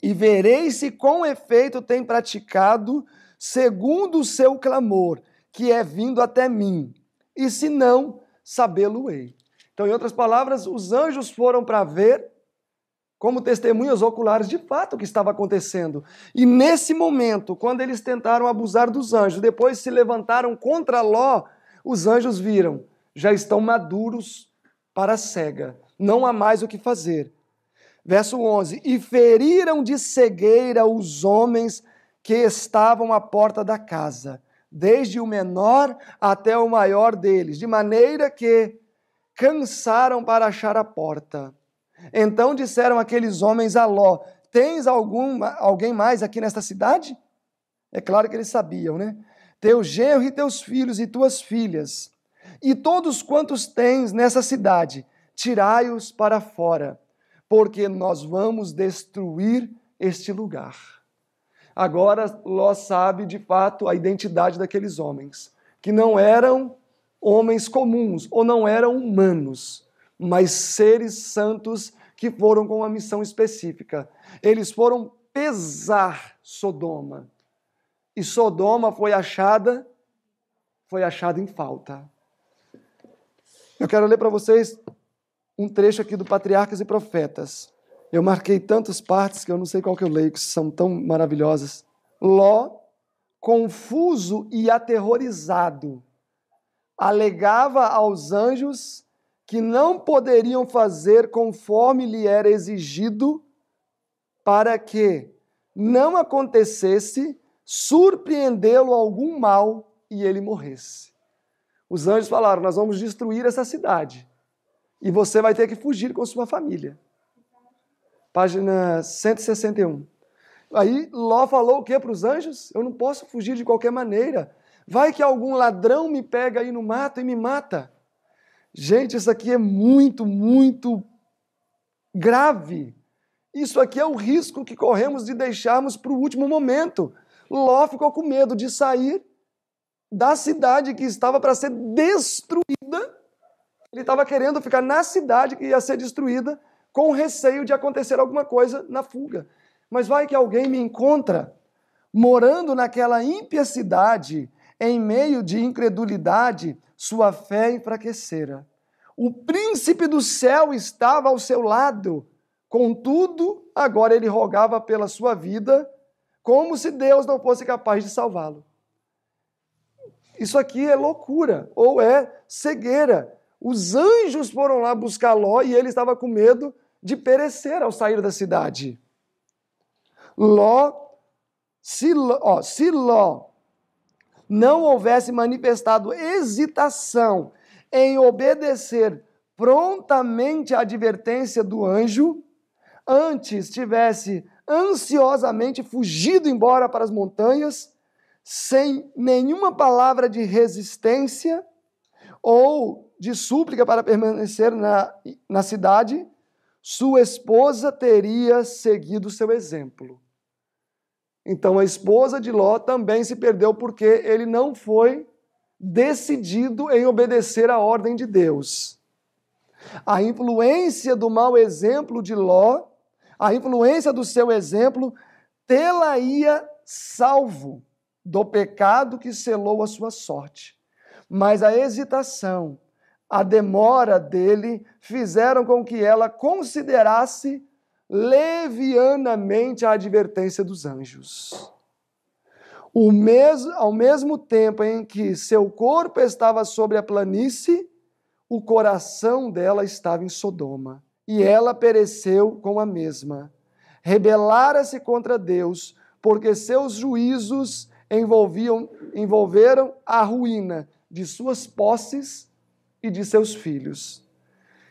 e vereis se com efeito tem praticado segundo o seu clamor, que é vindo até mim, e se não, sabê-lo-ei. Então, em outras palavras, os anjos foram para ver como testemunhas oculares de fato o que estava acontecendo. E nesse momento, quando eles tentaram abusar dos anjos, depois se levantaram contra Ló, os anjos viram, já estão maduros para a cega, não há mais o que fazer. Verso 11: E feriram de cegueira os homens que estavam à porta da casa, desde o menor até o maior deles, de maneira que cansaram para achar a porta. Então disseram aqueles homens a Ló: Tens algum, alguém mais aqui nesta cidade? É claro que eles sabiam, né? Teu genro e teus filhos e tuas filhas, e todos quantos tens nessa cidade, tirai-os para fora porque nós vamos destruir este lugar. Agora Ló sabe de fato a identidade daqueles homens, que não eram homens comuns ou não eram humanos, mas seres santos que foram com uma missão específica. Eles foram pesar Sodoma. E Sodoma foi achada foi achada em falta. Eu quero ler para vocês um trecho aqui do Patriarcas e Profetas. Eu marquei tantas partes que eu não sei qual que eu leio, que são tão maravilhosas. Ló, confuso e aterrorizado, alegava aos anjos que não poderiam fazer conforme lhe era exigido, para que não acontecesse surpreendê-lo algum mal e ele morresse. Os anjos falaram: Nós vamos destruir essa cidade e você vai ter que fugir com sua família. Página 161. Aí Ló falou o que para os anjos? Eu não posso fugir de qualquer maneira. Vai que algum ladrão me pega aí no mato e me mata. Gente, isso aqui é muito, muito grave. Isso aqui é o risco que corremos de deixarmos para o último momento. Ló ficou com medo de sair da cidade que estava para ser destruída ele estava querendo ficar na cidade que ia ser destruída, com receio de acontecer alguma coisa na fuga. Mas vai que alguém me encontra morando naquela ímpia cidade, em meio de incredulidade, sua fé enfraquecera. O príncipe do céu estava ao seu lado, contudo, agora ele rogava pela sua vida, como se Deus não fosse capaz de salvá-lo. Isso aqui é loucura ou é cegueira. Os anjos foram lá buscar Ló e ele estava com medo de perecer ao sair da cidade. Ló, se Ló, ó, se Ló não houvesse manifestado hesitação em obedecer prontamente à advertência do anjo, antes tivesse ansiosamente fugido embora para as montanhas, sem nenhuma palavra de resistência ou de súplica para permanecer na, na cidade, sua esposa teria seguido seu exemplo. Então a esposa de Ló também se perdeu porque ele não foi decidido em obedecer à ordem de Deus. A influência do mau exemplo de Ló, a influência do seu exemplo, tê-la-ia salvo do pecado que selou a sua sorte. Mas a hesitação, a demora dele fizeram com que ela considerasse levianamente a advertência dos anjos. Mes ao mesmo tempo em que seu corpo estava sobre a planície, o coração dela estava em Sodoma, e ela pereceu com a mesma. Rebelara-se contra Deus, porque seus juízos envolviam, envolveram a ruína de suas posses e de seus filhos.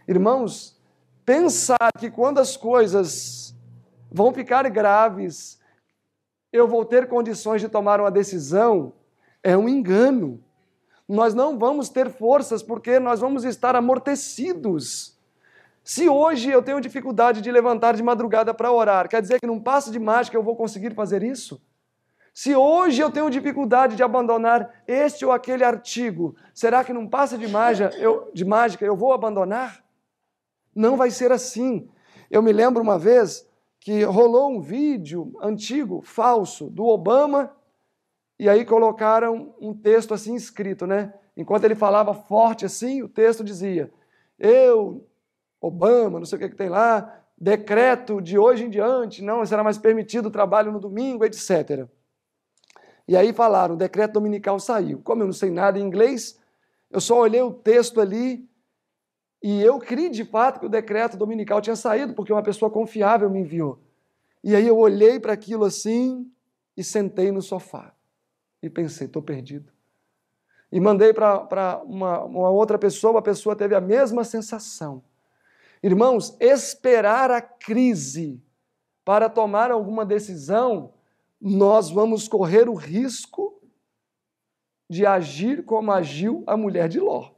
Irmãos, pensar que quando as coisas vão ficar graves, eu vou ter condições de tomar uma decisão, é um engano. Nós não vamos ter forças porque nós vamos estar amortecidos. Se hoje eu tenho dificuldade de levantar de madrugada para orar, quer dizer que num passo de mágica eu vou conseguir fazer isso? Se hoje eu tenho dificuldade de abandonar este ou aquele artigo, será que não passa de mágica, eu, de mágica, eu vou abandonar? Não vai ser assim. Eu me lembro uma vez que rolou um vídeo antigo, falso, do Obama, e aí colocaram um texto assim escrito, né? Enquanto ele falava forte assim, o texto dizia: Eu, Obama, não sei o que, que tem lá, decreto de hoje em diante, não será mais permitido o trabalho no domingo, etc. E aí falaram, o decreto dominical saiu. Como eu não sei nada em inglês, eu só olhei o texto ali e eu criei de fato que o decreto dominical tinha saído, porque uma pessoa confiável me enviou. E aí eu olhei para aquilo assim e sentei no sofá. E pensei, estou perdido. E mandei para uma, uma outra pessoa, a pessoa teve a mesma sensação. Irmãos, esperar a crise para tomar alguma decisão nós vamos correr o risco de agir como agiu a mulher de Ló.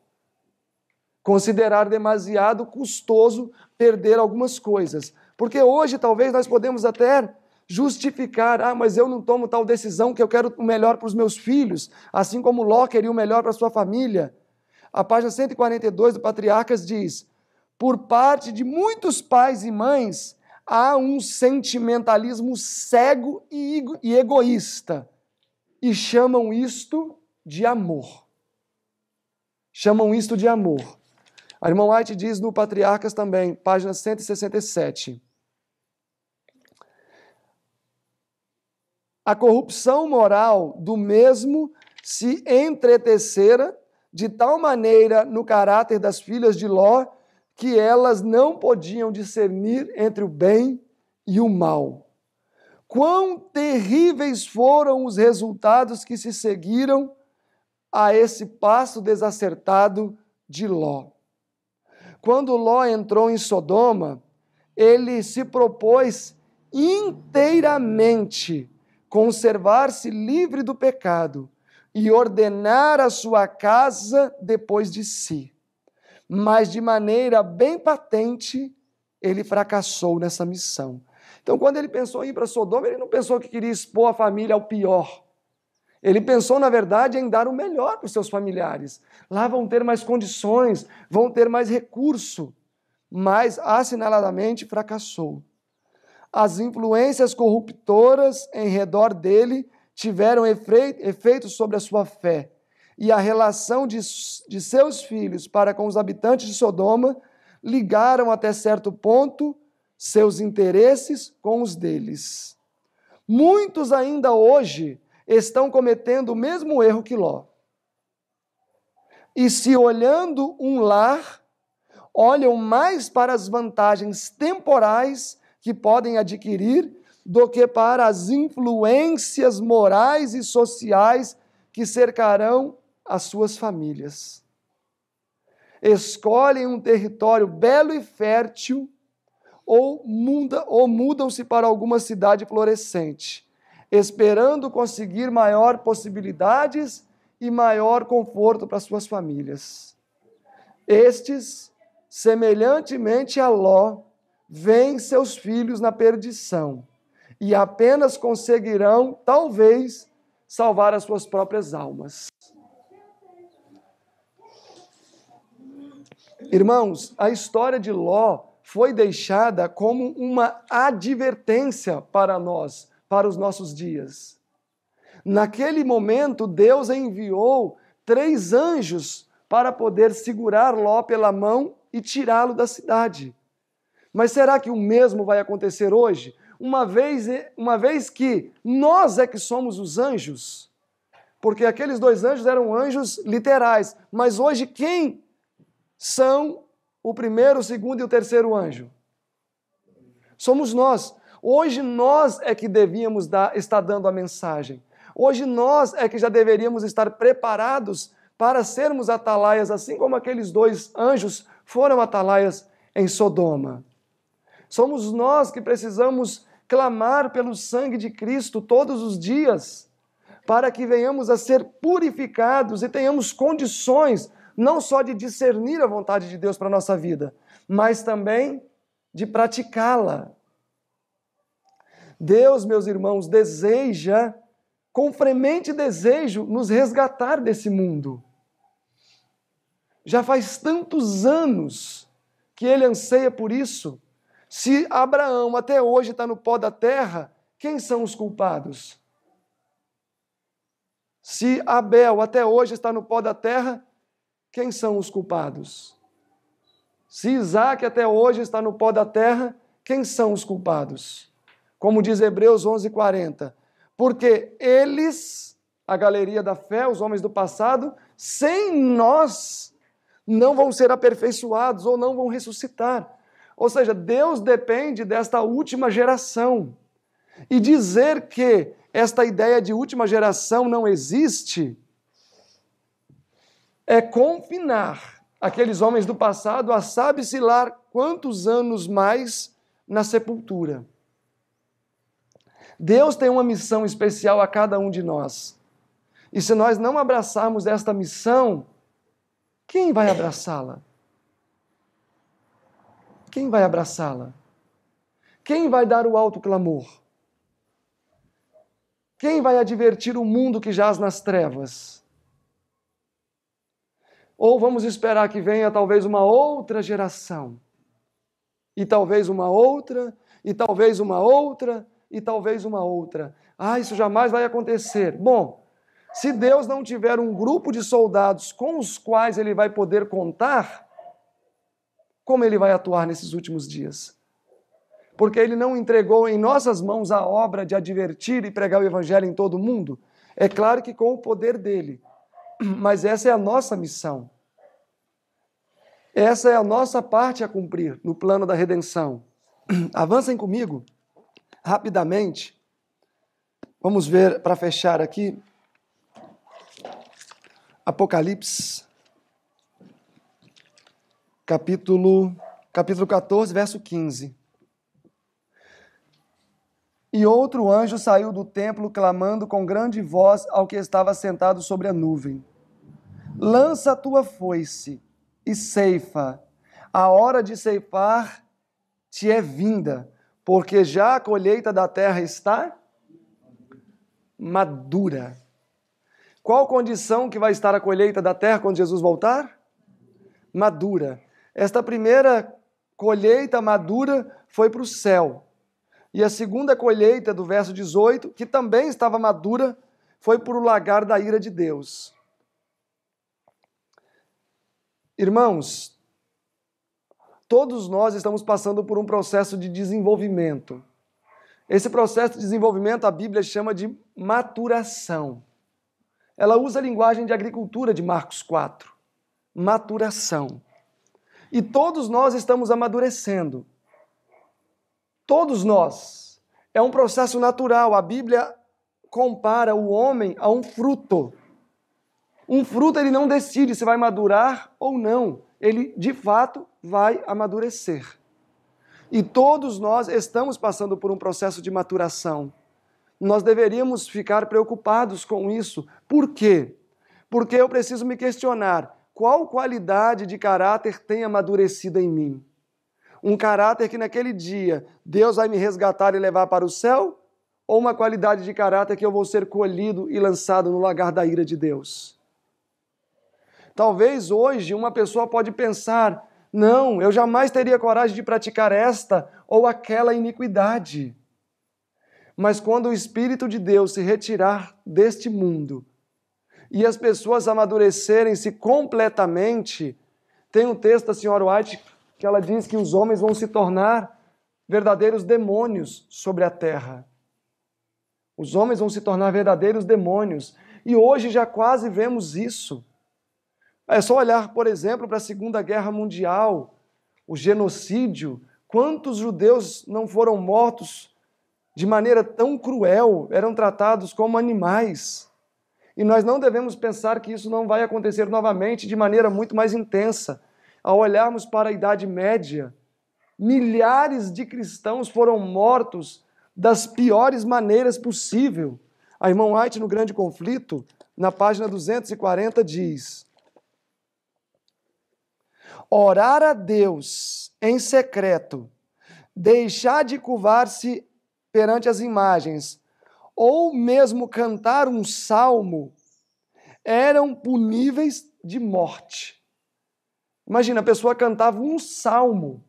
Considerar demasiado custoso perder algumas coisas. Porque hoje talvez nós podemos até justificar, ah, mas eu não tomo tal decisão que eu quero o melhor para os meus filhos, assim como Ló queria o melhor para sua família. A página 142 do Patriarcas diz: Por parte de muitos pais e mães, há um sentimentalismo cego e, e egoísta e chamam isto de amor. Chamam isto de amor. A irmã White diz no Patriarcas também, página 167. A corrupção moral do mesmo se entretecera de tal maneira no caráter das filhas de Ló que elas não podiam discernir entre o bem e o mal. Quão terríveis foram os resultados que se seguiram a esse passo desacertado de Ló. Quando Ló entrou em Sodoma, ele se propôs inteiramente conservar-se livre do pecado e ordenar a sua casa depois de si mas de maneira bem patente, ele fracassou nessa missão. Então, quando ele pensou em ir para Sodoma, ele não pensou que queria expor a família ao pior. Ele pensou, na verdade, em dar o melhor para os seus familiares. Lá vão ter mais condições, vão ter mais recurso. Mas, assinaladamente, fracassou. As influências corruptoras em redor dele tiveram efeito sobre a sua fé e a relação de, de seus filhos para com os habitantes de Sodoma ligaram até certo ponto seus interesses com os deles. Muitos ainda hoje estão cometendo o mesmo erro que Ló. E se olhando um lar, olham mais para as vantagens temporais que podem adquirir do que para as influências morais e sociais que cercarão as suas famílias. Escolhem um território belo e fértil ou, muda, ou mudam-se para alguma cidade florescente, esperando conseguir maior possibilidades e maior conforto para suas famílias. Estes, semelhantemente a Ló, veem seus filhos na perdição e apenas conseguirão, talvez, salvar as suas próprias almas. Irmãos, a história de Ló foi deixada como uma advertência para nós, para os nossos dias. Naquele momento, Deus enviou três anjos para poder segurar Ló pela mão e tirá-lo da cidade. Mas será que o mesmo vai acontecer hoje? Uma vez, uma vez que nós é que somos os anjos, porque aqueles dois anjos eram anjos literais, mas hoje quem são o primeiro, o segundo e o terceiro anjo. Somos nós. Hoje nós é que devíamos dar, estar dando a mensagem. Hoje nós é que já deveríamos estar preparados para sermos atalaias, assim como aqueles dois anjos foram atalaias em Sodoma. Somos nós que precisamos clamar pelo sangue de Cristo todos os dias, para que venhamos a ser purificados e tenhamos condições não só de discernir a vontade de Deus para a nossa vida, mas também de praticá-la. Deus, meus irmãos, deseja, com fremente desejo, nos resgatar desse mundo. Já faz tantos anos que ele anseia por isso. Se Abraão até hoje está no pó da terra, quem são os culpados? Se Abel até hoje está no pó da terra, quem são os culpados? Se Isaac até hoje está no pó da terra, quem são os culpados? Como diz Hebreus 11:40, porque eles, a galeria da fé, os homens do passado, sem nós não vão ser aperfeiçoados ou não vão ressuscitar. Ou seja, Deus depende desta última geração. E dizer que esta ideia de última geração não existe é confinar aqueles homens do passado a sabe-se lá quantos anos mais na sepultura. Deus tem uma missão especial a cada um de nós. E se nós não abraçarmos esta missão, quem vai abraçá-la? Quem vai abraçá-la? Quem vai dar o alto clamor? Quem vai advertir o mundo que jaz nas trevas? Ou vamos esperar que venha talvez uma outra geração? E talvez uma outra, e talvez uma outra, e talvez uma outra. Ah, isso jamais vai acontecer. Bom, se Deus não tiver um grupo de soldados com os quais ele vai poder contar, como ele vai atuar nesses últimos dias? Porque ele não entregou em nossas mãos a obra de advertir e pregar o evangelho em todo o mundo. É claro que com o poder dele, mas essa é a nossa missão. Essa é a nossa parte a cumprir no plano da redenção. Avancem comigo, rapidamente. Vamos ver, para fechar aqui, Apocalipse, capítulo, capítulo 14, verso 15. E outro anjo saiu do templo clamando com grande voz ao que estava sentado sobre a nuvem: Lança a tua foice e ceifa. A hora de ceifar te é vinda, porque já a colheita da terra está madura. Qual condição que vai estar a colheita da terra quando Jesus voltar? Madura. Esta primeira colheita madura foi para o céu. E a segunda colheita, do verso 18, que também estava madura, foi por o lagar da ira de Deus. Irmãos, todos nós estamos passando por um processo de desenvolvimento. Esse processo de desenvolvimento a Bíblia chama de maturação. Ela usa a linguagem de agricultura de Marcos 4. Maturação. E todos nós estamos amadurecendo. Todos nós. É um processo natural. A Bíblia compara o homem a um fruto. Um fruto ele não decide se vai madurar ou não. Ele de fato vai amadurecer. E todos nós estamos passando por um processo de maturação. Nós deveríamos ficar preocupados com isso. Por quê? Porque eu preciso me questionar qual qualidade de caráter tem amadurecido em mim. Um caráter que naquele dia Deus vai me resgatar e levar para o céu? Ou uma qualidade de caráter que eu vou ser colhido e lançado no lagar da ira de Deus? Talvez hoje uma pessoa pode pensar: não, eu jamais teria coragem de praticar esta ou aquela iniquidade. Mas quando o Espírito de Deus se retirar deste mundo e as pessoas amadurecerem-se completamente, tem um texto da senhora White que ela diz que os homens vão se tornar verdadeiros demônios sobre a terra. Os homens vão se tornar verdadeiros demônios. E hoje já quase vemos isso. É só olhar, por exemplo, para a Segunda Guerra Mundial, o genocídio. Quantos judeus não foram mortos de maneira tão cruel, eram tratados como animais? E nós não devemos pensar que isso não vai acontecer novamente de maneira muito mais intensa. Ao olharmos para a Idade Média, milhares de cristãos foram mortos das piores maneiras possível. A irmã White, no Grande Conflito, na página 240, diz: Orar a Deus em secreto, deixar de curvar-se perante as imagens, ou mesmo cantar um salmo, eram puníveis de morte. Imagina, a pessoa cantava um salmo.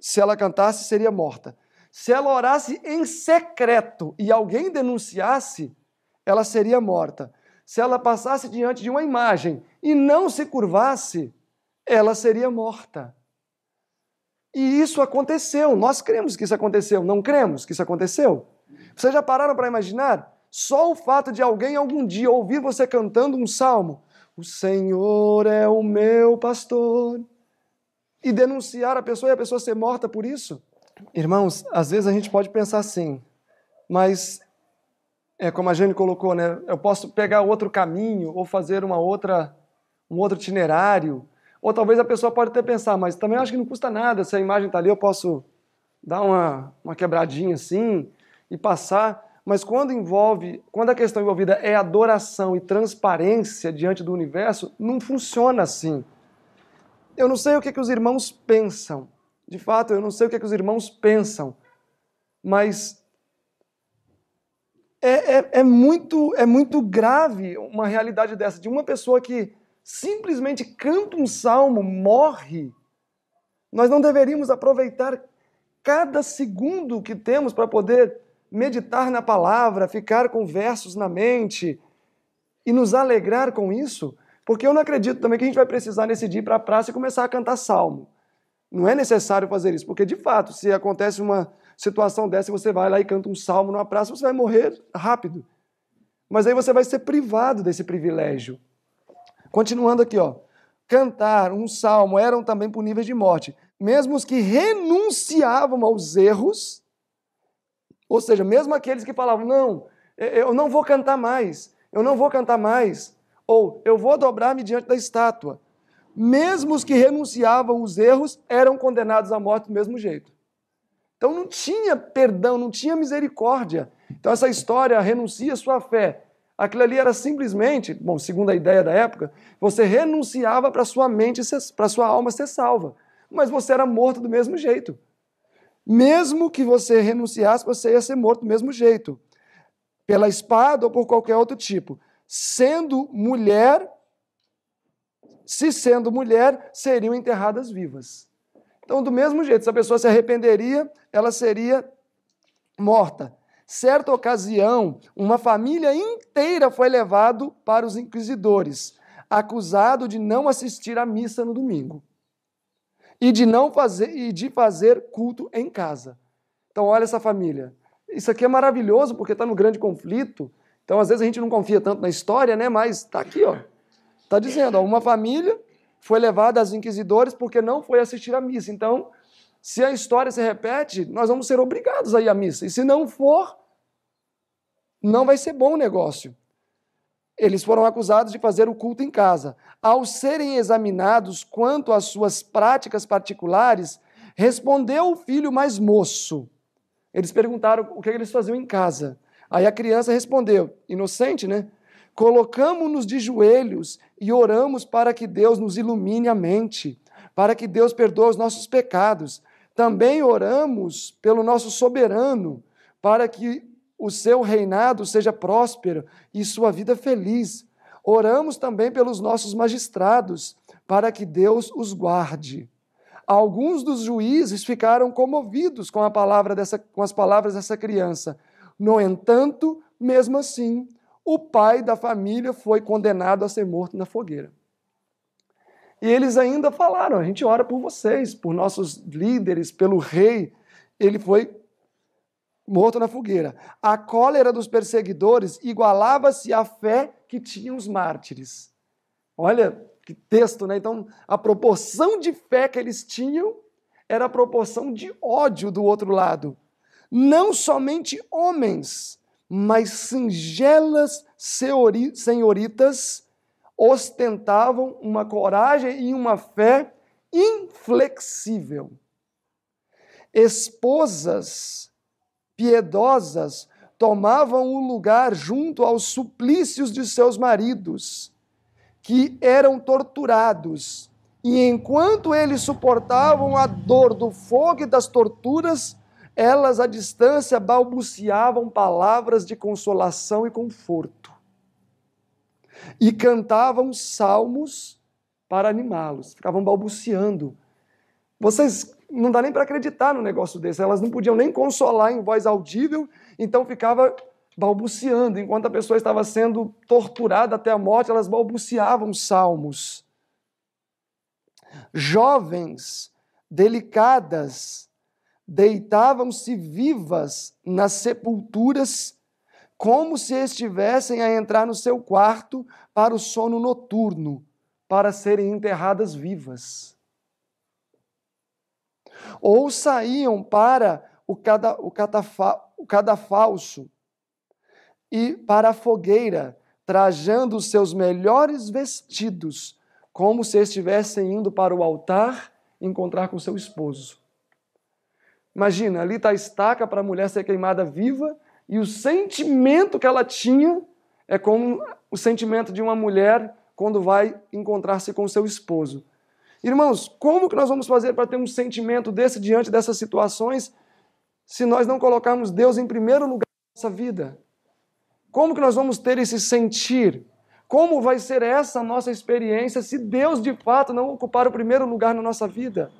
Se ela cantasse, seria morta. Se ela orasse em secreto e alguém denunciasse, ela seria morta. Se ela passasse diante de uma imagem e não se curvasse, ela seria morta. E isso aconteceu. Nós cremos que isso aconteceu, não cremos que isso aconteceu? Vocês já pararam para imaginar? Só o fato de alguém algum dia ouvir você cantando um salmo o Senhor é o meu pastor. E denunciar a pessoa e a pessoa ser morta por isso? Irmãos, às vezes a gente pode pensar assim, mas é como a Jane colocou, né? Eu posso pegar outro caminho ou fazer uma outra um outro itinerário, ou talvez a pessoa pode até pensar, mas também acho que não custa nada, se a imagem está ali, eu posso dar uma, uma quebradinha assim e passar. Mas quando envolve, quando a questão envolvida é adoração e transparência diante do universo, não funciona assim. Eu não sei o que, é que os irmãos pensam. De fato, eu não sei o que, é que os irmãos pensam. Mas é, é, é, muito, é muito grave uma realidade dessa, de uma pessoa que simplesmente canta um salmo, morre. Nós não deveríamos aproveitar cada segundo que temos para poder meditar na palavra, ficar com versos na mente e nos alegrar com isso, porque eu não acredito também que a gente vai precisar nesse dia ir para a praça e começar a cantar salmo. Não é necessário fazer isso, porque de fato, se acontece uma situação dessa e você vai lá e canta um salmo numa praça, você vai morrer rápido. Mas aí você vai ser privado desse privilégio. Continuando aqui, ó. Cantar um salmo eram também puníveis de morte. Mesmo os que renunciavam aos erros ou seja, mesmo aqueles que falavam, não, eu não vou cantar mais, eu não vou cantar mais, ou eu vou dobrar-me diante da estátua. Mesmo os que renunciavam os erros eram condenados à morte do mesmo jeito. Então não tinha perdão, não tinha misericórdia. Então essa história renuncia sua fé. Aquilo ali era simplesmente, bom, segundo a ideia da época, você renunciava para sua mente, para sua alma ser salva, mas você era morto do mesmo jeito. Mesmo que você renunciasse, você ia ser morto do mesmo jeito, pela espada ou por qualquer outro tipo. Sendo mulher, se sendo mulher, seriam enterradas vivas. Então, do mesmo jeito, se a pessoa se arrependeria, ela seria morta. Certa ocasião, uma família inteira foi levado para os inquisidores, acusado de não assistir à missa no domingo e de não fazer e de fazer culto em casa. Então olha essa família. Isso aqui é maravilhoso porque está no grande conflito. Então às vezes a gente não confia tanto na história, né? Mas está aqui, ó. Está dizendo, ó, uma família foi levada aos inquisidores porque não foi assistir à missa. Então, se a história se repete, nós vamos ser obrigados a ir à missa. E se não for, não vai ser bom o negócio. Eles foram acusados de fazer o culto em casa. Ao serem examinados quanto às suas práticas particulares, respondeu o filho mais moço. Eles perguntaram o que é eles faziam em casa. Aí a criança respondeu, inocente, né? Colocamos-nos de joelhos e oramos para que Deus nos ilumine a mente, para que Deus perdoe os nossos pecados. Também oramos pelo nosso soberano, para que o seu reinado seja próspero e sua vida feliz. Oramos também pelos nossos magistrados, para que Deus os guarde. Alguns dos juízes ficaram comovidos com, a palavra dessa, com as palavras dessa criança. No entanto, mesmo assim, o pai da família foi condenado a ser morto na fogueira. E eles ainda falaram: a gente ora por vocês, por nossos líderes, pelo rei. Ele foi morto na fogueira. A cólera dos perseguidores igualava-se à fé que tinham os mártires. Olha que texto, né? Então, a proporção de fé que eles tinham era a proporção de ódio do outro lado. Não somente homens, mas singelas senhoritas ostentavam uma coragem e uma fé inflexível. Esposas piedosas tomavam o lugar junto aos suplícios de seus maridos, que eram torturados. E enquanto eles suportavam a dor do fogo e das torturas, elas à distância balbuciavam palavras de consolação e conforto. E cantavam salmos para animá-los, ficavam balbuciando. Vocês não dá nem para acreditar no negócio desse. Elas não podiam nem consolar em voz audível, então ficava balbuciando. Enquanto a pessoa estava sendo torturada até a morte, elas balbuciavam salmos. Jovens, delicadas, deitavam-se vivas nas sepulturas, como se estivessem a entrar no seu quarto para o sono noturno, para serem enterradas vivas ou saíam para o, cada, o, catafa, o cadafalso e para a fogueira, trajando os seus melhores vestidos, como se estivessem indo para o altar encontrar com seu esposo. Imagina, ali está a estaca para a mulher ser queimada viva, e o sentimento que ela tinha é como o sentimento de uma mulher quando vai encontrar-se com seu esposo. Irmãos, como que nós vamos fazer para ter um sentimento desse diante dessas situações se nós não colocarmos Deus em primeiro lugar na nossa vida? Como que nós vamos ter esse sentir? Como vai ser essa nossa experiência se Deus de fato não ocupar o primeiro lugar na nossa vida?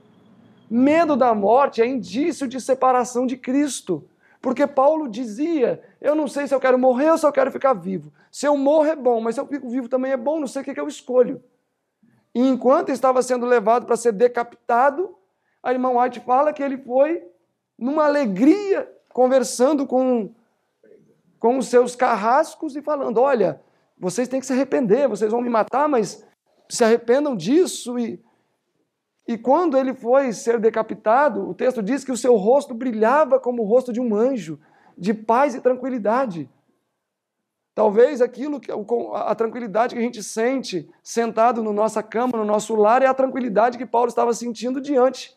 Medo da morte é indício de separação de Cristo. Porque Paulo dizia: Eu não sei se eu quero morrer ou se eu quero ficar vivo. Se eu morro é bom, mas se eu fico vivo também é bom, não sei o que, que eu escolho. E enquanto estava sendo levado para ser decapitado, a irmã White fala que ele foi numa alegria conversando com, com os seus carrascos e falando: Olha, vocês têm que se arrepender, vocês vão me matar, mas se arrependam disso. E, e quando ele foi ser decapitado, o texto diz que o seu rosto brilhava como o rosto de um anjo, de paz e tranquilidade. Talvez aquilo que a tranquilidade que a gente sente sentado na nossa cama, no nosso lar, é a tranquilidade que Paulo estava sentindo diante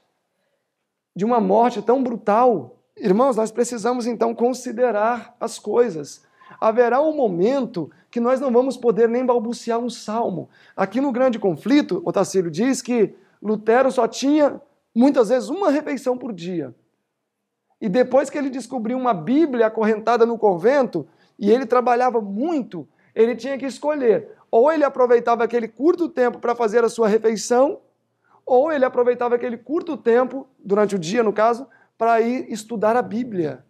de uma morte tão brutal. Irmãos, nós precisamos então considerar as coisas. Haverá um momento que nós não vamos poder nem balbuciar um salmo. Aqui no Grande Conflito, Otacílio diz que Lutero só tinha muitas vezes uma refeição por dia. E depois que ele descobriu uma Bíblia acorrentada no convento, e ele trabalhava muito, ele tinha que escolher. Ou ele aproveitava aquele curto tempo para fazer a sua refeição, ou ele aproveitava aquele curto tempo, durante o dia no caso, para ir estudar a Bíblia.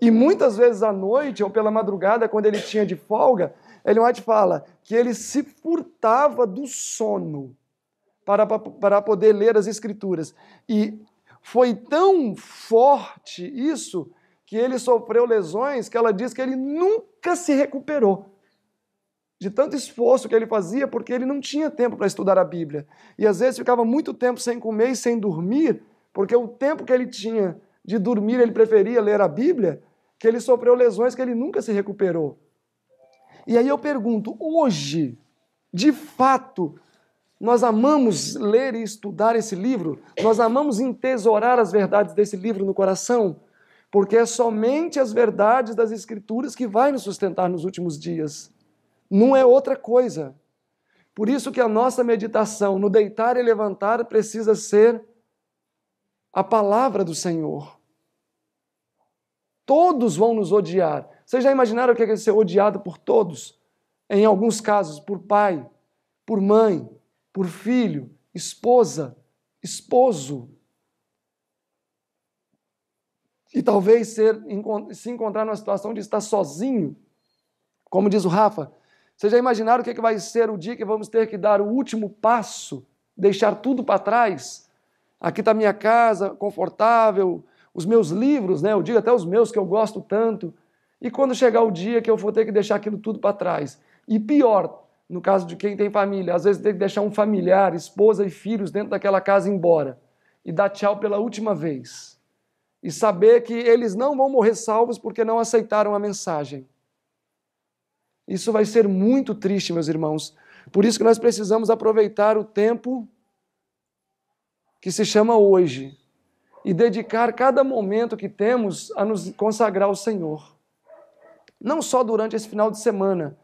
E muitas vezes à noite ou pela madrugada, quando ele tinha de folga, ele White fala que ele se furtava do sono para, para poder ler as Escrituras. E foi tão forte isso que ele sofreu lesões que ela diz que ele nunca se recuperou. De tanto esforço que ele fazia, porque ele não tinha tempo para estudar a Bíblia. E às vezes ficava muito tempo sem comer e sem dormir, porque o tempo que ele tinha de dormir ele preferia ler a Bíblia, que ele sofreu lesões que ele nunca se recuperou. E aí eu pergunto, hoje, de fato, nós amamos ler e estudar esse livro? Nós amamos entesourar as verdades desse livro no coração? porque é somente as verdades das Escrituras que vai nos sustentar nos últimos dias. Não é outra coisa. Por isso que a nossa meditação no deitar e levantar precisa ser a palavra do Senhor. Todos vão nos odiar. Vocês já imaginaram o que é ser odiado por todos? Em alguns casos, por pai, por mãe, por filho, esposa, esposo, e talvez ser, se encontrar numa situação de estar sozinho. Como diz o Rafa, vocês já imaginaram o que, é que vai ser o dia que vamos ter que dar o último passo, deixar tudo para trás? Aqui está minha casa, confortável, os meus livros, né? eu digo até os meus que eu gosto tanto. E quando chegar o dia que eu vou ter que deixar aquilo tudo para trás? E pior, no caso de quem tem família, às vezes tem que deixar um familiar, esposa e filhos dentro daquela casa embora e dar tchau pela última vez e saber que eles não vão morrer salvos porque não aceitaram a mensagem. Isso vai ser muito triste, meus irmãos. Por isso que nós precisamos aproveitar o tempo que se chama hoje e dedicar cada momento que temos a nos consagrar ao Senhor. Não só durante esse final de semana,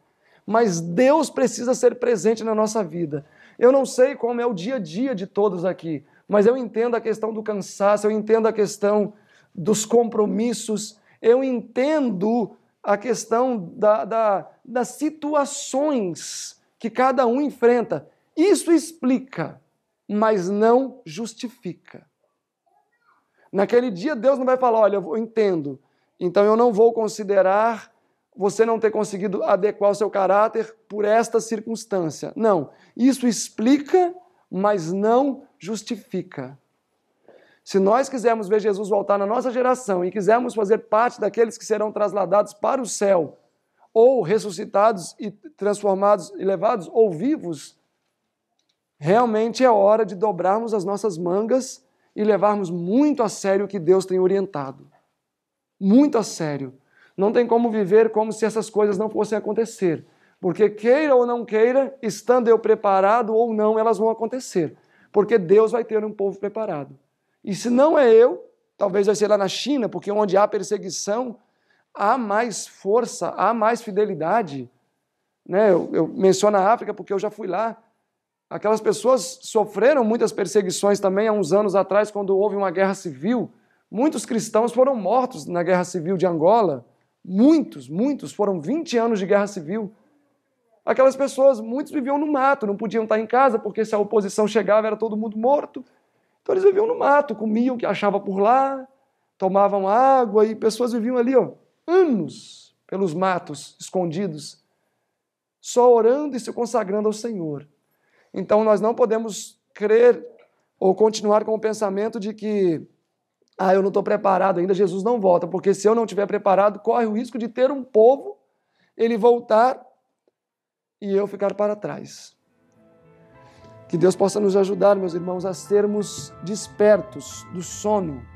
mas Deus precisa ser presente na nossa vida. Eu não sei como é o dia a dia de todos aqui, mas eu entendo a questão do cansaço, eu entendo a questão dos compromissos, eu entendo a questão da, da, das situações que cada um enfrenta. Isso explica, mas não justifica. Naquele dia, Deus não vai falar: olha, eu entendo, então eu não vou considerar você não ter conseguido adequar o seu caráter por esta circunstância. Não. Isso explica, mas não justifica. Se nós quisermos ver Jesus voltar na nossa geração e quisermos fazer parte daqueles que serão trasladados para o céu, ou ressuscitados e transformados e levados, ou vivos, realmente é hora de dobrarmos as nossas mangas e levarmos muito a sério o que Deus tem orientado. Muito a sério. Não tem como viver como se essas coisas não fossem acontecer. Porque, queira ou não queira, estando eu preparado ou não, elas vão acontecer. Porque Deus vai ter um povo preparado. E se não é eu, talvez vai ser lá na China, porque onde há perseguição, há mais força, há mais fidelidade. Né? Eu, eu menciono a África porque eu já fui lá. Aquelas pessoas sofreram muitas perseguições também há uns anos atrás, quando houve uma guerra civil. Muitos cristãos foram mortos na guerra civil de Angola. Muitos, muitos. Foram 20 anos de guerra civil. Aquelas pessoas, muitos viviam no mato, não podiam estar em casa, porque se a oposição chegava era todo mundo morto. Então eles viviam no mato, comiam o que achava por lá, tomavam água e pessoas viviam ali, ó, anos pelos matos, escondidos, só orando e se consagrando ao Senhor. Então nós não podemos crer ou continuar com o pensamento de que ah, eu não estou preparado ainda, Jesus não volta, porque se eu não estiver preparado, corre o risco de ter um povo, ele voltar e eu ficar para trás. Que Deus possa nos ajudar, meus irmãos, a sermos despertos do sono